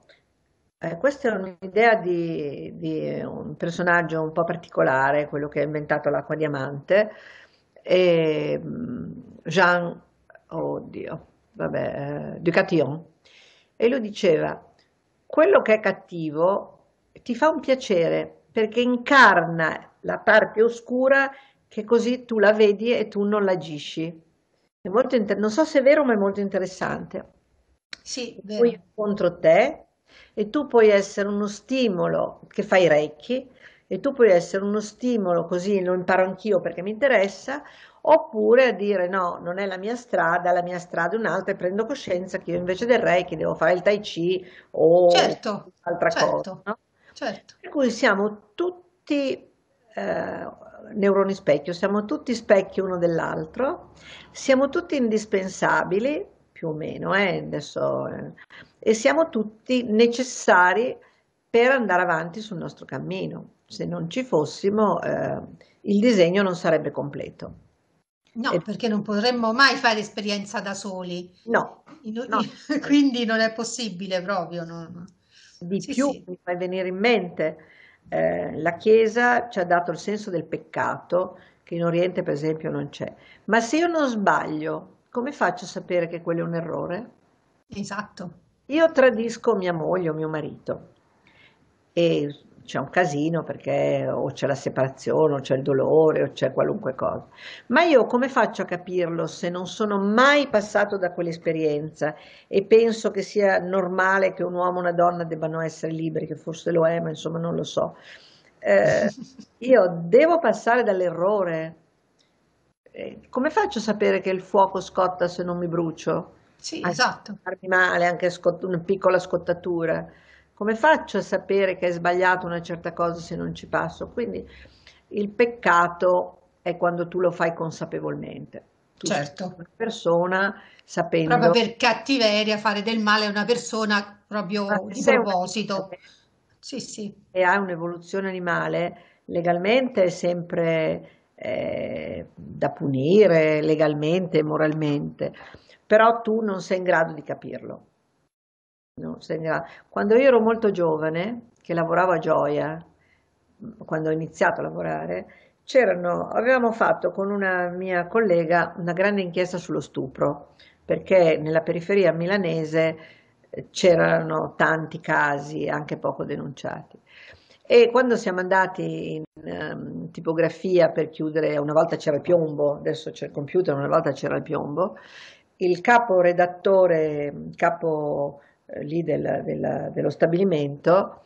eh, questa è un'idea di, di, un personaggio un po' particolare, quello che ha inventato l'acqua diamante, e mm, Jean, oddio, vabbè, eh, Ducatillon, e lui diceva, quello che è cattivo ti fa un piacere perché incarna la parte oscura che così tu la vedi e tu non l'agisci. È molto inter- non so se è vero, ma è molto interessante. Sì, vero. Qui contro te e tu puoi essere uno stimolo che fai Reiki e tu puoi essere uno stimolo così lo imparo anch'io perché mi interessa oppure a dire no, non è la mia strada, la mia strada è un'altra e prendo coscienza che io invece del Reiki devo fare il Tai Chi o certo, altra certo, cosa. No? Certo. Per cui siamo tutti eh, neuroni specchio, siamo tutti specchi uno dell'altro, siamo tutti indispensabili più o meno, eh? adesso eh, e siamo tutti necessari per andare avanti sul nostro cammino. Se non ci fossimo, eh, il disegno non sarebbe completo. No, e... perché non potremmo mai fare esperienza da soli. No. In... no. Quindi non è possibile proprio. Non... Di sì, più sì. mi fai venire in mente, eh, la Chiesa ci ha dato il senso del peccato, che in Oriente per esempio non c'è. Ma se io non sbaglio, come faccio a sapere che quello è un errore? Esatto io tradisco mia moglie o mio marito e c'è un casino perché o c'è la separazione o c'è il dolore o c'è qualunque cosa. Ma io come faccio a capirlo se non sono mai passato da quell'esperienza e penso che sia normale che un uomo e una donna debbano essere liberi, che forse lo è, ma insomma non lo so. Eh, io devo passare dall'errore. Eh, come faccio a sapere che il fuoco scotta se non mi brucio? Sì, esatto. Farmi male anche scott- una piccola scottatura. Come faccio a sapere che è sbagliato una certa cosa se non ci passo? Quindi il peccato è quando tu lo fai consapevolmente. Tu certo. Una persona sapendo. Proprio per cattiveria fare del male a una persona proprio ah, di proposito. Sì, sì. E hai un'evoluzione animale, legalmente è sempre eh, da punire legalmente, moralmente, però tu non sei in grado di capirlo. Grado. Quando io ero molto giovane, che lavoravo a Gioia, mm, quando ho iniziato a lavorare, avevamo fatto con una mia collega una grande inchiesta sullo stupro, perché nella periferia milanese eh, c'erano tanti casi, anche poco denunciati. E quando siamo andati in um, tipografia per chiudere, una volta c'era il piombo, adesso c'è il computer, una volta c'era il piombo, il capo redattore, capo eh, lì del, del, dello stabilimento,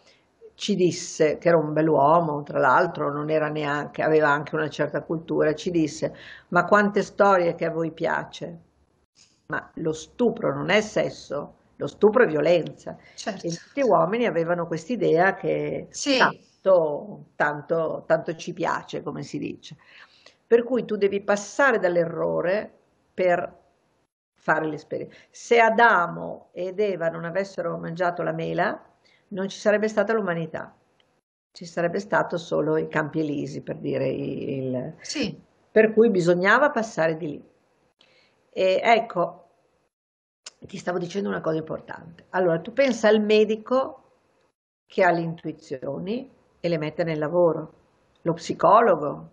ci disse, che era un bell'uomo, tra l'altro non era neanche, aveva anche una certa cultura, ci disse, ma quante storie che a voi piace, ma lo stupro non è sesso, lo stupro è violenza. Certo. E tutti gli uomini avevano quest'idea che sì. tanto, tanto, tanto ci piace, come si dice. Per cui tu devi passare dall'errore per fare l'esperienza. Se Adamo ed Eva non avessero mangiato la mela, non ci sarebbe stata l'umanità, ci sarebbe stato solo i campi elisi, per dire il... Sì. Per cui bisognava passare di lì. E ecco, ti stavo dicendo una cosa importante. Allora, tu pensa al medico che ha le intuizioni e le mette nel lavoro, lo psicologo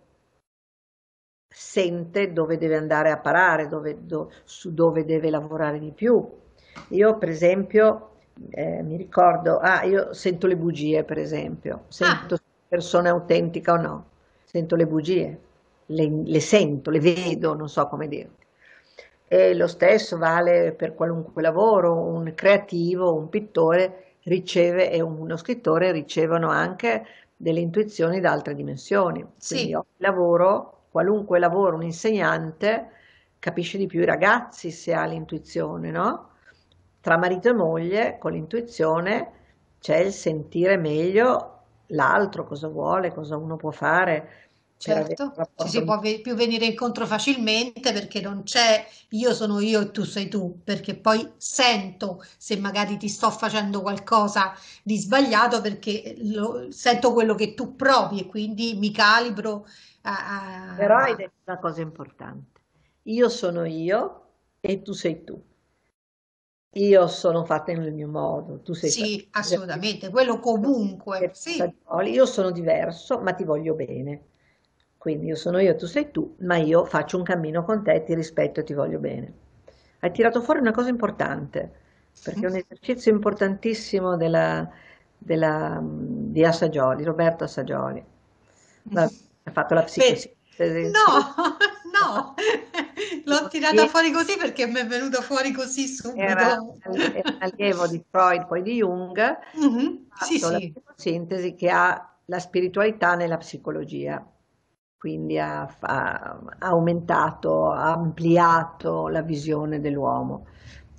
sente dove deve andare a parare, dove, do, su dove deve lavorare di più. Io per esempio eh, mi ricordo, ah, io sento le bugie per esempio, ah. sento ah. se una persona è autentica o no, sento le bugie, le, le sento, le vedo, non so come dirti. E lo stesso vale per qualunque lavoro, un creativo, un pittore riceve e uno scrittore ricevono anche delle intuizioni da altre dimensioni. Quindi sì. lavoro, qualunque lavoro, un insegnante capisce di più i ragazzi se ha l'intuizione, no? Tra marito e moglie, con l'intuizione, c'è il sentire meglio l'altro, cosa vuole, cosa uno può fare, Certo, ci si può più venire incontro facilmente perché non c'è io sono io e tu sei tu, perché poi sento se magari ti sto facendo qualcosa di sbagliato perché lo, sento quello che tu provi e quindi mi calibro. A, a... Però hai detto una cosa importante, io sono io e tu sei tu. Io sono fatta nel mio modo, tu sei Sì, fatta. assolutamente, quello comunque, sì. Io sono diverso, ma ti voglio bene. Quindi io sono io, tu sei tu, ma io faccio un cammino con te, ti rispetto e ti voglio bene. Hai tirato fuori una cosa importante, perché è un esercizio importantissimo della, della, di Assagioli, Roberto Assagioli. Ha fatto la psicosi. Eh, eh, no, no, l'ho tirata fuori così perché mi è venuto fuori così subito. Era, era allievo di Freud, poi di Jung, mm-hmm. ha fatto sì, la sì. sintesi che ha la spiritualità nella psicologia quindi ha, ha, aumentato, ha ampliato la visione dell'uomo.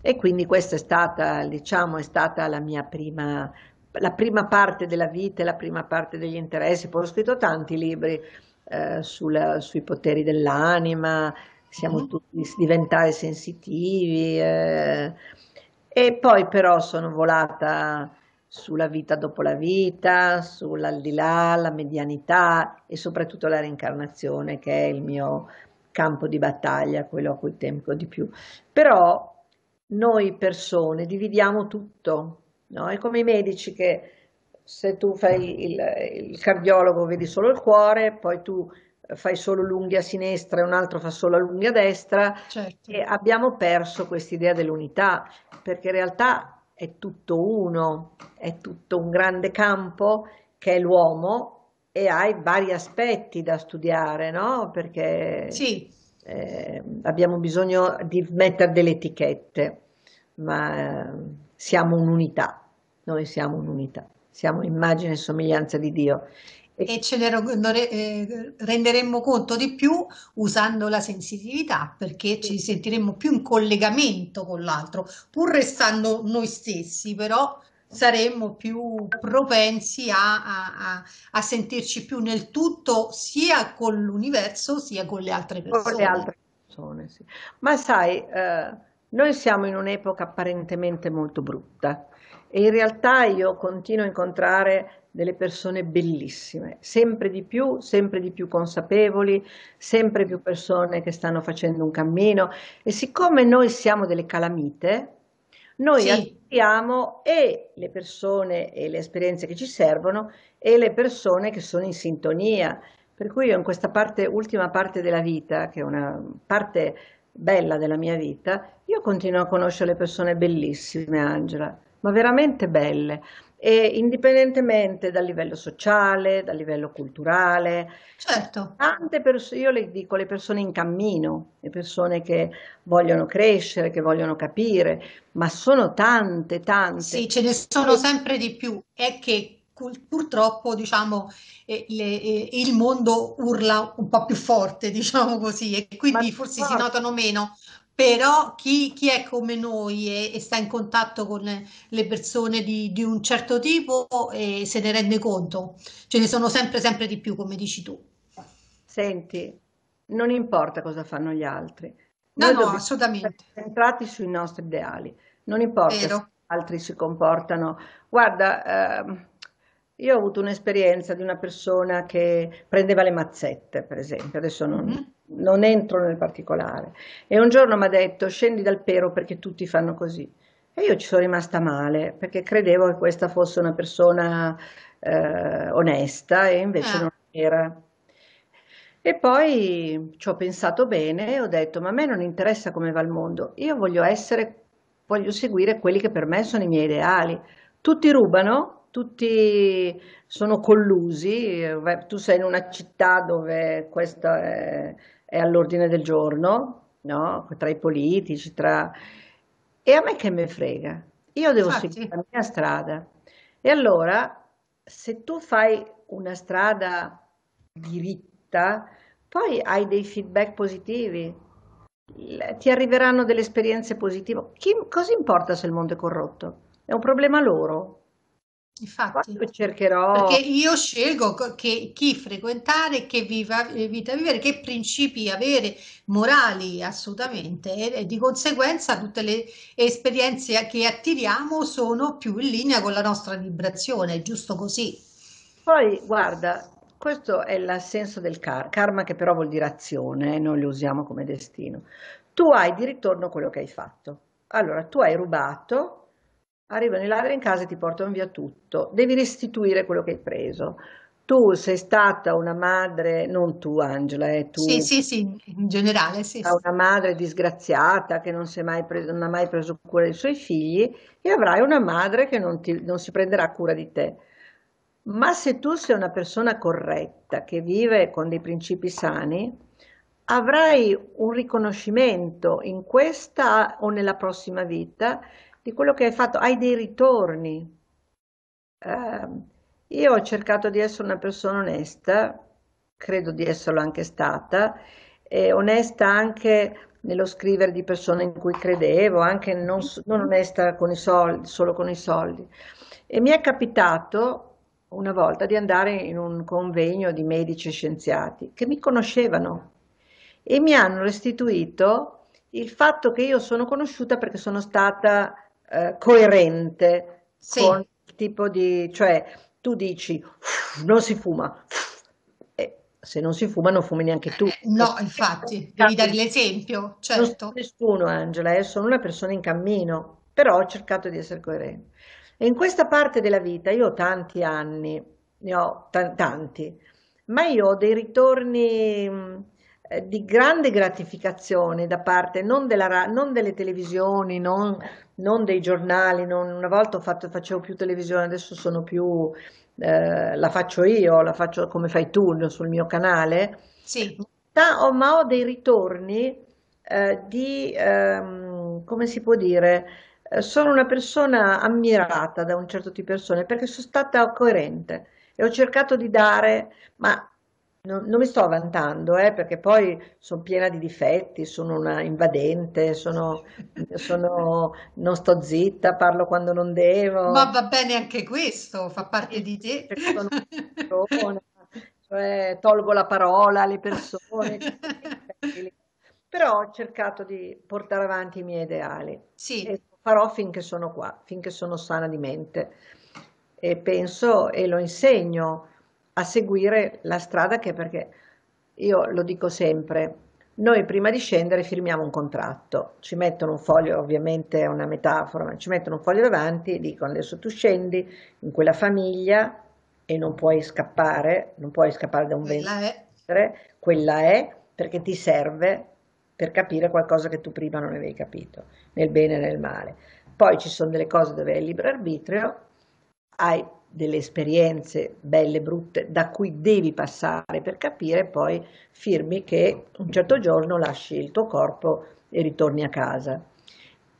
E quindi questa è stata, diciamo, è stata la mia prima, la prima parte della vita, la prima parte degli interessi. Poi ho scritto tanti libri eh, sulla, sui poteri dell'anima, siamo mm-hmm. tutti diventati sensitivi. Eh. E poi però sono volata sulla vita dopo la vita, sull'aldilà, la medianità e soprattutto la reincarnazione, che è il mio campo di battaglia, quello a cui tengo di più. Però noi persone dividiamo tutto, no? È come i medici che se tu fai il, il cardiologo vedi solo il cuore, poi tu fai solo l'unghia sinistra e un altro fa solo l'unghia destra certo. e abbiamo perso questa idea dell'unità perché in realtà è tutto uno, è tutto un grande campo che è l'uomo e hai vari aspetti da studiare, no? Perché sì. eh, abbiamo bisogno di mettere delle etichette, ma ehm, siamo un'unità, noi siamo un'unità, siamo immagine e somiglianza di Dio e ce ne eh, renderemmo conto di più usando la sensitività perché ci sentiremmo più in collegamento con l'altro, pur restando noi stessi, però saremmo più propensi a, a, a, sentirci più nel tutto sia con l'universo sia con le altre persone. Con le altre persone, sì. Ma sai, eh, noi siamo in un'epoca apparentemente molto brutta e in realtà io continuo a incontrare delle persone bellissime, sempre di più, sempre di più consapevoli, sempre più persone che stanno facendo un cammino e siccome noi siamo delle calamite, noi sì. attiviamo e le persone e le esperienze che ci servono e le persone che sono in sintonia. Per cui io in questa parte, ultima parte della vita, che è una parte bella della mia vita, io continuo a conoscere persone bellissime, Angela, ma veramente belle e indipendentemente dal livello sociale, dal livello culturale. Certo. Tante persone, io le dico le persone in cammino, le persone che vogliono crescere, che vogliono capire, ma sono tante, tante. Sì, ce ne sono sempre di più. È che purtroppo diciamo, eh, le, eh, il mondo urla un po' più forte, diciamo così, e quindi forse si notano meno però chi, chi, è come noi e, e, sta in contatto con le persone di, di un certo tipo e eh, se ne rende conto, ce ne sono sempre, sempre di più, come dici tu. Senti, non importa cosa fanno gli altri. Noi no, no, assolutamente. Centrati sui nostri ideali, non importa Vero. se gli altri si comportano. Guarda, eh, io ho avuto un'esperienza di una persona che prendeva le mazzette, per esempio, adesso non, mm-hmm. non entro nel particolare, e un giorno mi ha detto scendi dal pero perché tutti fanno così. E io ci sono rimasta male perché credevo che questa fosse una persona eh, onesta e invece ah. non era. E poi ci ho pensato bene e ho detto: Ma a me non interessa come va il mondo, io voglio essere, voglio seguire quelli che per me sono i miei ideali. Tutti rubano, tutti sono collusi, eh, tu sei in una città dove questo è, è all'ordine del giorno, no? tra i politici, tra... e a me che me frega, io devo Infatti. seguire la mia strada. E allora, se tu fai una strada diritta, poi hai dei feedback positivi, ti arriveranno delle esperienze positive. Chi, cosa importa se il mondo è corrotto? È un problema loro, Infatti, cercherò. Perché io scelgo che, chi frequentare, che viva, eh, vita vivere, che principi avere, morali assolutamente, e, e di conseguenza tutte le esperienze che attiriamo sono più in linea con la nostra vibrazione, è giusto così. Poi, guarda, questo è l'assenso del kar- karma, che però vuol dire azione, eh, noi lo usiamo come destino. Tu hai di ritorno quello che hai fatto. Allora, tu hai rubato, arrivano i ladri in casa e ti portano via tutto, devi restituire quello che hai preso. Tu sei stata una madre, non tu Angela, eh, tu. Sì, sì, sì, in generale sì. Una madre disgraziata che non, mai preso, non ha mai preso cura dei suoi figli e avrai una madre che non, ti, non si prenderà cura di te. Ma se tu sei una persona corretta, che vive con dei principi sani, avrai un riconoscimento in questa o nella prossima vita di quello che hai fatto, hai dei ritorni. Eh, io ho cercato di essere una persona onesta, credo di esserlo anche stata, e onesta anche nello scrivere di persone in cui credevo, anche non, non onesta con i soldi, solo con i soldi. E mi è capitato una volta di andare in un convegno di medici e scienziati che mi conoscevano e mi hanno restituito il fatto che io sono conosciuta perché sono stata eh, coerente sì. con il tipo di... cioè tu dici non si fuma, e se non si fuma non fumi neanche tu. Eh, no, infatti, devi dare l'esempio, certo. Non nessuno Angela, eh, sono una persona in cammino, però ho cercato di essere coerente. E in questa parte della vita io ho tanti anni, ne ho t- tanti, ma io ho dei ritorni eh, di grande gratificazione da parte non, della, non delle televisioni, non, non dei giornali, non, una volta fatto, facevo più televisione, adesso sono più, eh, la faccio io, la faccio come fai tu sul mio canale, sì. ma, ho, ma ho dei ritorni eh, di, ehm, come si può dire, eh, sono una persona ammirata da un certo tipo di persone perché sono stata coerente e ho cercato di dare, ma non, non mi sto vantando, eh, perché poi sono piena di difetti, sono una invadente, sono, sono, non sto zitta, parlo quando non devo. Ma va bene anche questo, fa parte di te. Sono persona, cioè, tolgo la parola alle persone. Però ho cercato di portare avanti i miei ideali sì. e farò finché sono qua, finché sono sana di mente e penso e lo insegno a seguire la strada che perché io lo dico sempre, noi prima di scendere firmiamo un contratto, ci mettono un foglio, ovviamente è una metafora, ma ci mettono un foglio davanti e dicono adesso tu scendi in quella famiglia e non puoi scappare, non puoi scappare da un ventre, quella, quella è perché ti serve per capire qualcosa che tu prima non avevi capito, nel bene e nel male. Poi ci sono delle cose dove hai libero arbitrio, hai delle esperienze belle e brutte da cui devi passare per capire poi firmi che un certo giorno lasci il tuo corpo e ritorni a casa.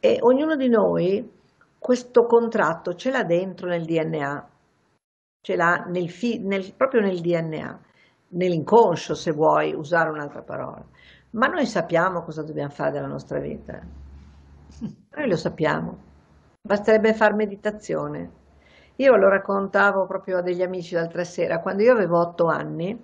E ognuno di noi questo contratto ce l'ha dentro nel DNA, ce l'ha nel fi- nel, proprio nel DNA, nell'inconscio se vuoi usare un'altra parola. Ma noi sappiamo cosa dobbiamo fare della nostra vita. Noi lo sappiamo. Basterebbe far meditazione, io lo raccontavo proprio a degli amici l'altra sera, quando io avevo otto anni,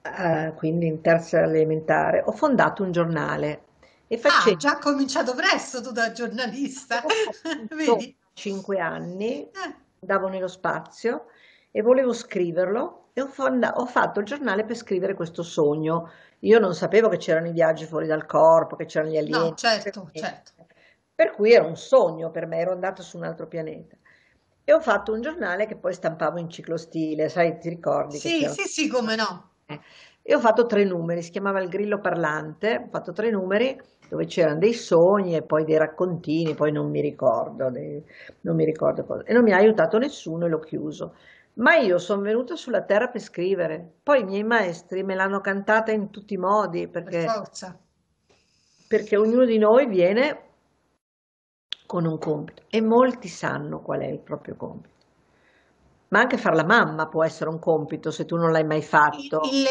eh, quindi in terza elementare, ho fondato un giornale e ah, facevo... Ah, già cominciato presto tu da giornalista, vedi? Cinque anni, eh. andavo nello spazio e volevo scriverlo e ho, fonda- ho fatto il giornale per scrivere questo sogno. Io non sapevo che c'erano i viaggi fuori dal corpo, che c'erano gli alieni. No, certo, certo. Per cui era un sogno per me, ero andata su un altro pianeta. E ho fatto un giornale che poi stampavo in ciclostile, sai, ti ricordi? Sì, c'era- sì, sì, come no. eh. E ho fatto tre numeri, si chiamava Il Grillo Parlante, ho fatto tre numeri dove c'erano dei sogni e poi dei raccontini, poi non mi ricordo, dei- non mi ricordo cosa. E non mi ha aiutato nessuno e l'ho chiuso. Ma io sono venuta sulla terra per scrivere. Poi i miei maestri me l'hanno cantata in tutti i modi, Per forza. perché ognuno di noi viene con un compito e molti sanno qual è il proprio compito. Ma anche far la mamma può essere un compito se tu non l'hai mai fatto. Il,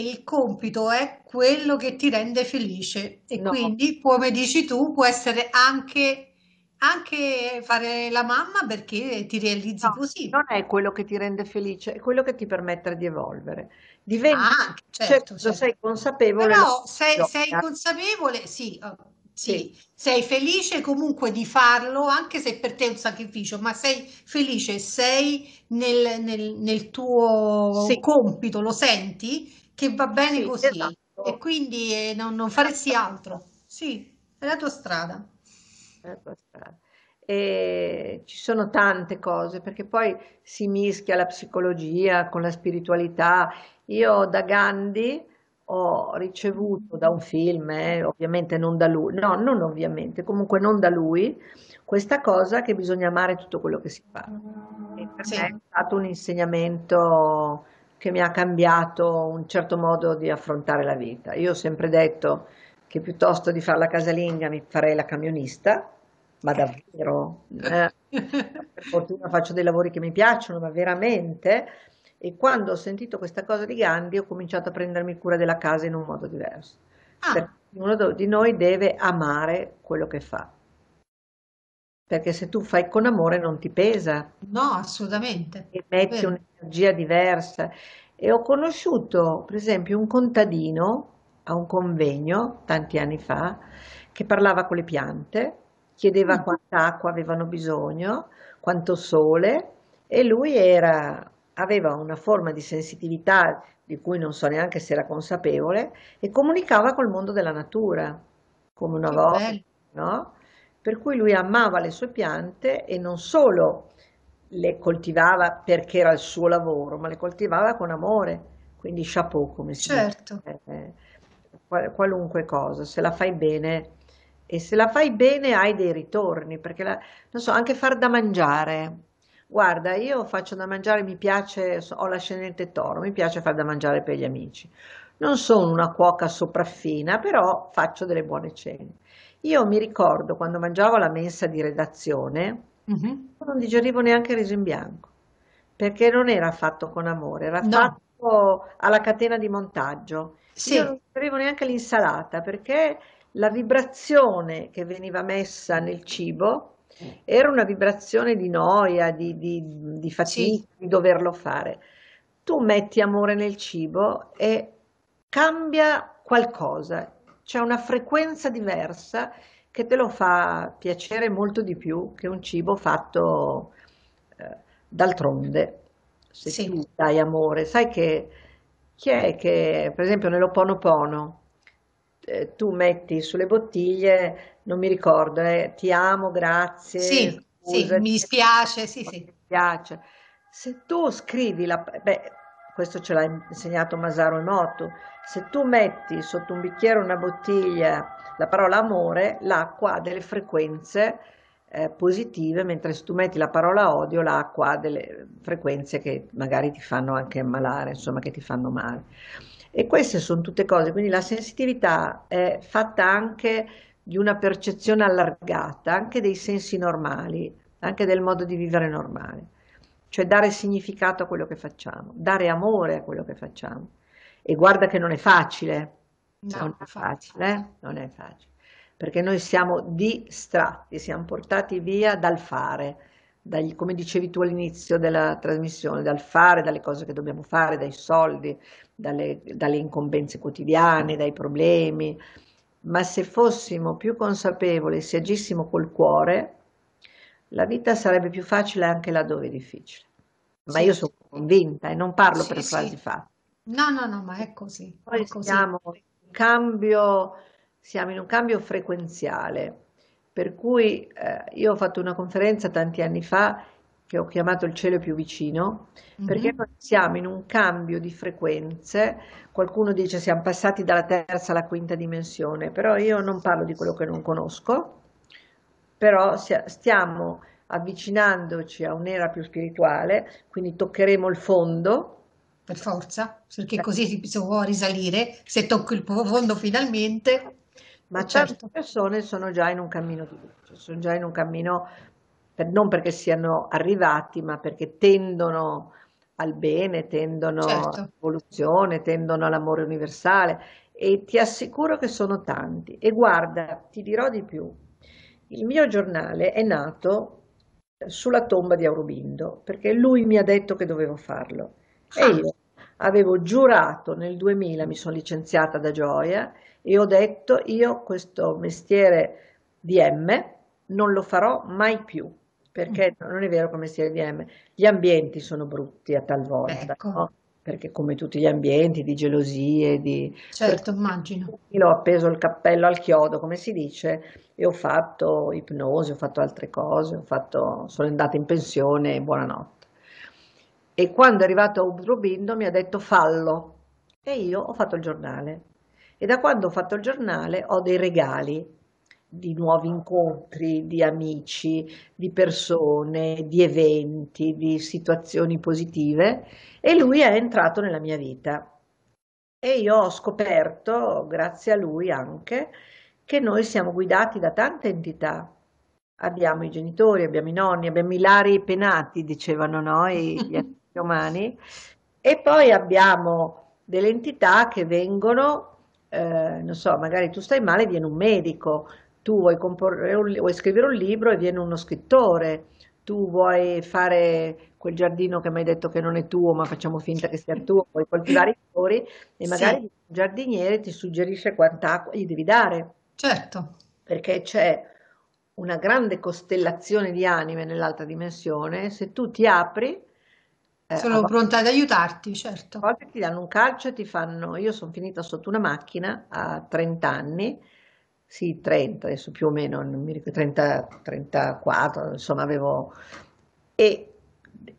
il, il compito è quello che ti rende felice e no. quindi, come dici tu, può essere anche, anche fare la mamma perché ti realizzi no, così. Non è quello che ti rende felice, è quello che ti permette di evolvere. Diventi, ah, certo, certo, certo. sei consapevole. Però sei, sei consapevole, sì, oh, sì, sei felice comunque di farlo, anche se per te è un sacrificio, ma sei felice, sei nel, nel- nel tuo Sì, compito, lo senti che va bene sì, così esatto. e quindi eh, non, non faresti altro. Sì, è la tua strada. È Ecco, sta. E ci sono tante cose perché poi si mischia la psicologia con la spiritualità. Io da Gandhi ho ricevuto da un film, eh, ovviamente non da lui, no, non ovviamente, comunque non da lui, questa cosa che bisogna amare tutto quello che si fa. E per sì. me è stato un insegnamento che mi ha cambiato un certo modo di affrontare la vita. Io ho sempre detto che piuttosto di fare la casalinga mi farei la camionista, ma davvero, eh, per fortuna faccio dei lavori che mi piacciono, ma veramente e quando ho sentito questa cosa di Gandhi ho cominciato a prendermi cura della casa in un modo diverso. Ah. Perché uno di noi deve amare quello che fa. Perché se tu fai con amore non ti pesa. No, assolutamente. E metti un'energia diversa. E ho conosciuto, per esempio, un contadino a un convegno tanti anni fa che parlava con le piante, chiedeva mm. quanta acqua avevano bisogno, quanto sole e lui era aveva una forma di sensitività di cui non so neanche se era consapevole e comunicava col mondo della natura, come una volta, no? Per cui lui amava le sue piante e non solo le coltivava perché era il suo lavoro, ma le coltivava con amore, quindi chapeau come si certo. dice. Eh, eh, qualunque cosa, se la fai bene e se la fai bene hai dei ritorni, perché la, non so, anche far da mangiare guarda, io faccio da mangiare, mi piace, ho l'ascendente toro, mi piace far da mangiare per gli amici. Non sono una cuoca sopraffina, però faccio delle buone cene. Io mi ricordo quando mangiavo la mensa di redazione, mm-hmm. non digerivo neanche il riso in bianco, perché non era fatto con amore, era no. fatto alla catena di montaggio. Sì. Io non digerivo neanche l'insalata, perché la vibrazione che veniva messa nel cibo era una vibrazione di noia, di, di, di fatica, sì. di doverlo fare. Tu metti amore nel cibo e cambia qualcosa, c'è una frequenza diversa che te lo fa piacere molto di più che un cibo fatto eh, d'altronde. Se sì. tu dai amore, sai che chi è che, per esempio, nell'Oponopono eh, tu metti sulle bottiglie non mi ricordo, eh, ti amo, grazie. Sì, sì mi dispiace, sì, sì. Mi dispiace. Se tu scrivi, la, beh, questo ce l'ha insegnato Masaro Emoto, se tu metti sotto un bicchiere una bottiglia la parola amore, l'acqua ha delle frequenze eh, positive, mentre se tu metti la parola odio, l'acqua ha delle frequenze che magari ti fanno anche ammalare, insomma che ti fanno male. E queste sono tutte cose, quindi la sensitività è fatta anche di una percezione allargata anche dei sensi normali, anche del modo di vivere normale, cioè dare significato a quello che facciamo, dare amore a quello che facciamo. E guarda che non è facile, no, non è facile, eh? non è facile, perché noi siamo distratti, siamo portati via dal fare, dagli, come dicevi tu all'inizio della trasmissione, dal fare, dalle cose che dobbiamo fare, dai soldi, dalle, dalle incombenze quotidiane, dai problemi, ma se fossimo più consapevoli, se agissimo col cuore, la vita sarebbe più facile anche laddove è difficile. Ma sì. io sono convinta e non parlo sì, per frasi sì. fatte. No, no, no, ma è così. Poi è così. Siamo, in cambio, siamo in un cambio frequenziale, per cui eh, io ho fatto una conferenza tanti anni fa che ho chiamato il cielo più vicino, mm-hmm. perché noi siamo in un cambio di frequenze, qualcuno dice siamo passati dalla terza alla quinta dimensione, però io non parlo di quello che non conosco, però stiamo avvicinandoci a un'era più spirituale, quindi toccheremo il fondo. Per forza, perché cioè così si può risalire, se tocco il fondo finalmente. Ma certe certo. persone sono già in un cammino di luce, sono già in un cammino per, non perché siano arrivati, ma perché tendono al bene, tendono certo. all'evoluzione, tendono all'amore universale e ti assicuro che sono tanti. E guarda, ti dirò di più, il mio giornale è nato sulla tomba di Aurobindo perché lui mi ha detto che dovevo farlo e ah. io avevo giurato nel 2000 mi sono licenziata da Gioia e ho detto io questo mestiere di M non lo farò mai più perché non è vero come si CRDM, gli ambienti sono brutti a talvolta, ecco. no? perché come tutti gli ambienti di gelosie, di... Certo, immagino. Io ho appeso il cappello al chiodo, come si dice, e ho fatto ipnosi, ho fatto altre cose, fatto... sono andata in pensione e buonanotte. E quando è arrivato Aurobindo mi ha detto fallo, e io ho fatto il giornale. E da quando ho fatto il giornale ho dei regali di nuovi incontri, di amici, di persone, di eventi, di situazioni positive e lui è entrato nella mia vita. E io ho scoperto, grazie a lui anche, che noi siamo guidati da tante entità. Abbiamo i genitori, abbiamo i nonni, abbiamo i lari penati, dicevano noi, gli umani, e poi abbiamo delle entità che vengono, eh, non so, magari tu stai male, viene un medico, tu vuoi, un, vuoi scrivere un libro e viene uno scrittore, tu vuoi fare quel giardino che mi hai detto che non è tuo, ma facciamo finta che sia tuo, puoi coltivare i fiori e magari sì. il giardiniere ti suggerisce quant'acqua gli devi dare. Certo. Perché c'è una grande costellazione di anime nell'altra dimensione, se tu ti apri... Eh, Sono volte, pronta ad aiutarti, certo. A volte ti danno un calcio e ti fanno... Io sono finita sotto una macchina a 30 anni sì, 30, adesso più o meno, non mi ricordo, 30, 34, insomma avevo... E,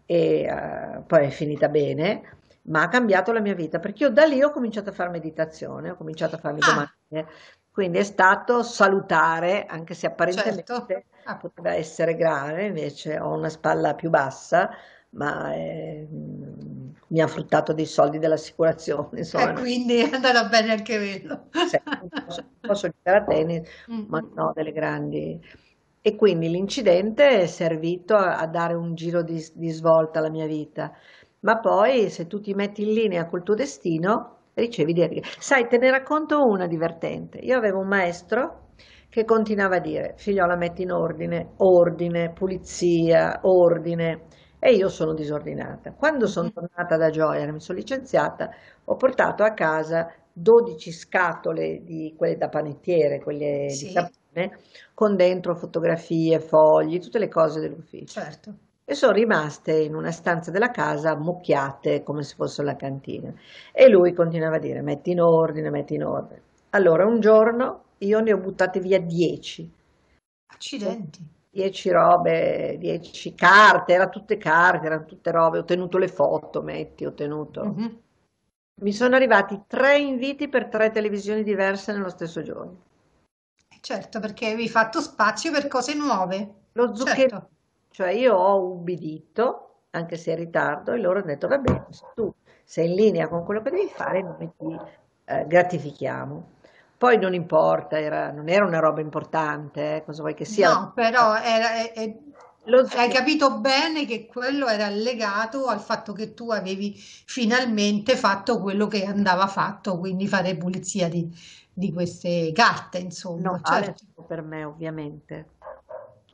e uh, poi è finita bene, ma ha cambiato la mia vita, perché io da lì ho cominciato a fare meditazione, ho cominciato a farmi le ah. domande, quindi è stato salutare, anche se apparentemente certo. poteva essere grave, invece ho una spalla più bassa, ma... Eh, mi ha fruttato dei soldi dell'assicurazione. E quindi è andata bene anche quello. Sì, posso, giocare a tennis, mm. ma no, delle grandi. E quindi l'incidente è servito a, a dare un giro di, di, svolta alla mia vita. Ma poi se tu ti metti in linea col tuo destino, ricevi derive. Sai, te ne racconto una divertente. Io avevo un maestro che continuava a dire, figliola metti in ordine, ordine, pulizia, ordine e io sono disordinata. Quando sono mm. tornata da Gioia, mi sono licenziata, ho portato a casa 12 scatole di quelle da panettiere, quelle sì. di sapone, con dentro fotografie, fogli, tutte le cose dell'ufficio. Certo. E sono rimaste in una stanza della casa mucchiate come se fosse la cantina. E lui continuava a dire: metti in ordine, metti in ordine. Allora, un giorno io ne ho buttate via 10. Accidenti 10 robe, 10 carte, erano tutte carte, erano tutte robe, ho tenuto le foto, metti, ho tenuto. Mm-hmm. Mi sono arrivati tre inviti per tre televisioni diverse nello stesso giorno. Certo, perché avevi fatto spazio per cose nuove. Lo zucchero, certo. cioè io ho ubbidito, anche se in ritardo, e loro hanno detto, vabbè, tu sei in linea con quello che devi fare, noi ti eh, gratifichiamo. Poi non importa, era, non era una roba importante, eh, cosa vuoi che sia. No, però era, è, è, hai capito bene che quello era legato al fatto che tu avevi finalmente fatto quello che andava fatto, quindi fare pulizia di, di queste carte, insomma. No, certo. per me ovviamente.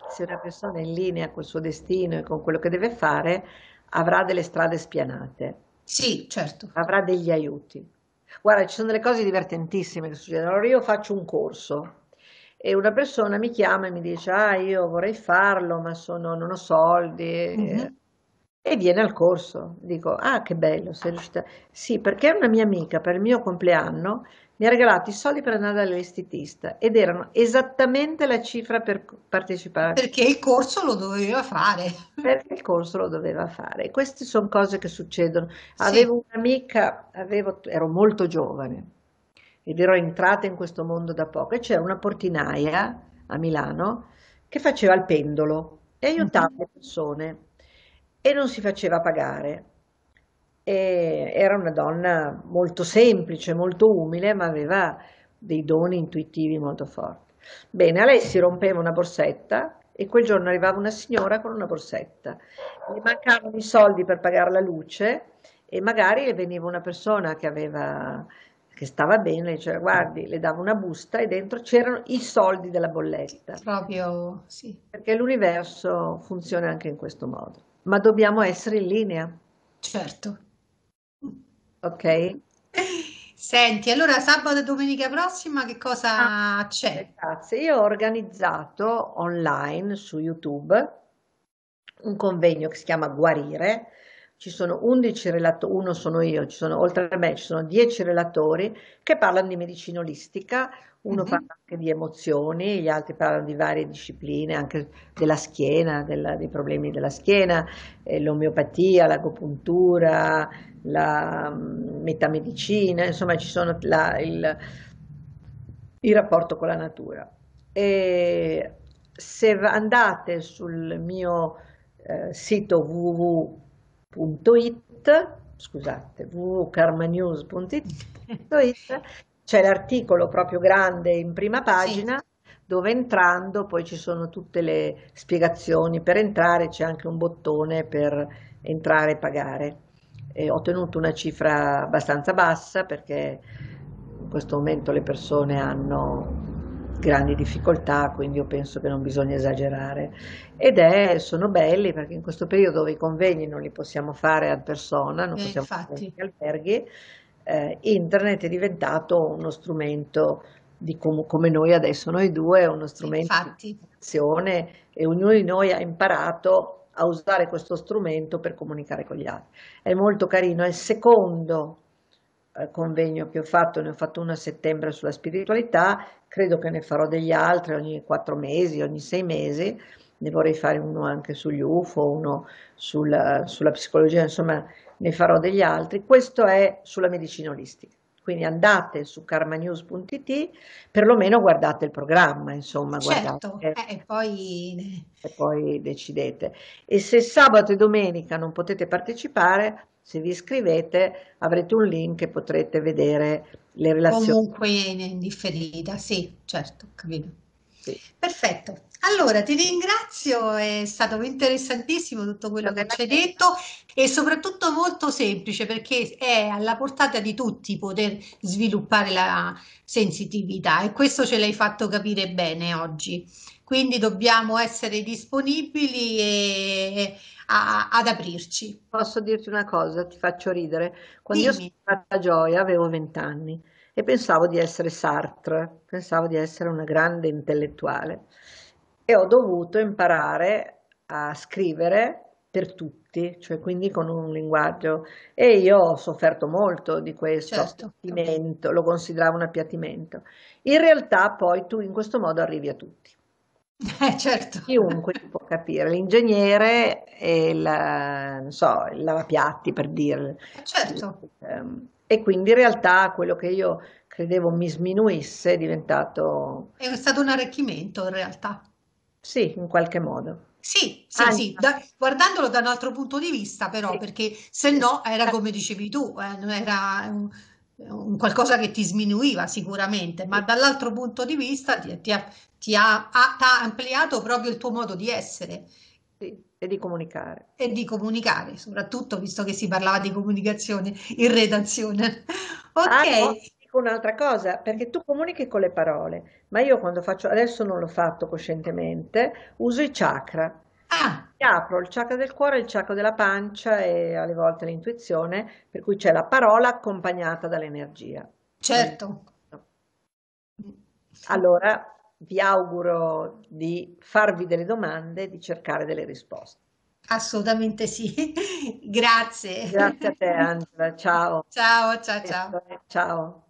Se una persona è in linea col suo destino e con quello che deve fare, avrà delle strade spianate. Sì, certo. Avrà degli aiuti. Guarda, ci sono delle cose divertentissime che succedono. Allora io faccio un corso e una persona mi chiama e mi dice, ah, io vorrei farlo, ma sono- non ho soldi. eh, mh e viene al corso. Dico, ah che bello, sei riuscita. Sì, perché una mia amica per il mio compleanno mi ha regalato i soldi per andare all'estetista ed erano esattamente la cifra per partecipare. Perché il corso lo doveva fare. Perché il corso lo doveva fare. E queste sono cose che succedono. Avevo sì. un'amica, avevo, ero molto giovane ed ero entrata in questo mondo da poco e c'era una portinaia a Milano che faceva il pendolo e aiutava mm-hmm. le mhm. persone e non si faceva pagare. E era una donna molto semplice, molto umile, ma aveva dei doni intuitivi molto forti. Bene, a lei si rompeva una borsetta e quel giorno arrivava una signora con una borsetta. Le mancavano i soldi per pagare la luce e magari le veniva una persona che aveva che stava bene, diceva guardi, le dava una busta e dentro c'erano i soldi della bolletta. Proprio, sì. Perché l'universo funziona anche in questo modo ma dobbiamo essere in linea. Certo. Ok? Senti, allora sabato e domenica prossima che cosa ah, c'è? Grazie, io ho organizzato online su YouTube un convegno che si chiama Guarire, ci sono 11 relatori, uno sono io, ci sono, oltre a me ci sono 10 relatori che parlano di medicina olistica, uno mm-hmm. parla anche di emozioni, gli altri parlano di varie discipline, anche della schiena, della, dei problemi della schiena, eh, l'omeopatia, l'agopuntura, la mm, metamedicina, insomma ci sono la, il, il, rapporto con la natura. E se andate sul mio eh, sito www www.carmanews.it, scusate, www.carmanews.it, c'è l'articolo proprio grande in prima pagina. Sì dove entrando poi ci sono tutte le spiegazioni per entrare, c'è anche un bottone per entrare e pagare. E ho tenuto una cifra abbastanza bassa perché in questo momento le persone hanno grandi difficoltà, quindi io penso che non bisogna esagerare. Ed è, sono belli perché in questo periodo dove i convegni non li possiamo fare ad persona, non eh, possiamo infatti. fare negli alberghi, eh, internet è diventato uno strumento di com- come noi adesso, noi due, uno strumento infatti. di azione e ognuno di noi ha imparato a usare questo strumento per comunicare con gli altri. È molto carino, è il secondo eh, convegno che ho fatto, ne ho fatto una a settembre sulla spiritualità, credo che ne farò degli altri ogni quattro mesi, ogni sei mesi, ne vorrei fare uno anche sugli UFO, uno sulla, sulla psicologia, insomma ne farò degli altri. Questo è sulla medicina olistica quindi andate su karmanews.it, perlomeno guardate il programma, insomma, certo, Eh, e, poi... e poi decidete. E se sabato e domenica non potete partecipare, se vi iscrivete avrete un link e potrete vedere le relazioni. Comunque in differita, sì, certo, capito. Perfetto. Allora, ti ringrazio, è stato interessantissimo tutto quello che ci hai detto e soprattutto molto semplice perché è alla portata di tutti poter sviluppare la sensitività e questo ce l'hai fatto capire bene oggi. Quindi dobbiamo essere disponibili e a, ad aprirci. Posso dirti una cosa, ti faccio ridere. Quando Dimmi. io sono stata Gioia avevo vent'anni. anni e pensavo di essere Sartre, pensavo di essere una grande intellettuale e ho dovuto imparare a scrivere per tutti, cioè quindi con un linguaggio e io ho sofferto molto di questo certo. appiattimento, lo consideravo un appiattimento. In realtà poi tu in questo modo arrivi a tutti. Eh, certo. Chiunque può capire, l'ingegnere e la, non so, il lavapiatti per dire. Certo. Um, e quindi in realtà quello che io credevo mi sminuisse è diventato... È stato un arricchimento in realtà. Sì, in qualche modo. Sì, sì, ah, sì. Da, guardandolo da un altro punto di vista però, sì. perché se no era come dicevi tu, eh, era un, un, qualcosa che ti sminuiva sicuramente, ma dall'altro punto di vista ti, ti, ha, ti ha, ha ampliato proprio il tuo modo di essere. Sì. E di comunicare. E di comunicare, soprattutto visto che si parlava di comunicazione in redazione. ok. Ah, no, un'altra cosa, perché tu comunichi con le parole, ma io quando faccio, adesso non l'ho fatto coscientemente, uso i chakra. Ah. Apro il chakra del cuore, il chakra della pancia e alle volte l'intuizione, per cui c'è la parola accompagnata dall'energia. Certo. Allora, vi auguro di farvi delle domande, e di cercare delle risposte. Assolutamente sì, grazie. Grazie a te Angela, ciao. Ciao, ciao, ciao. Ciao.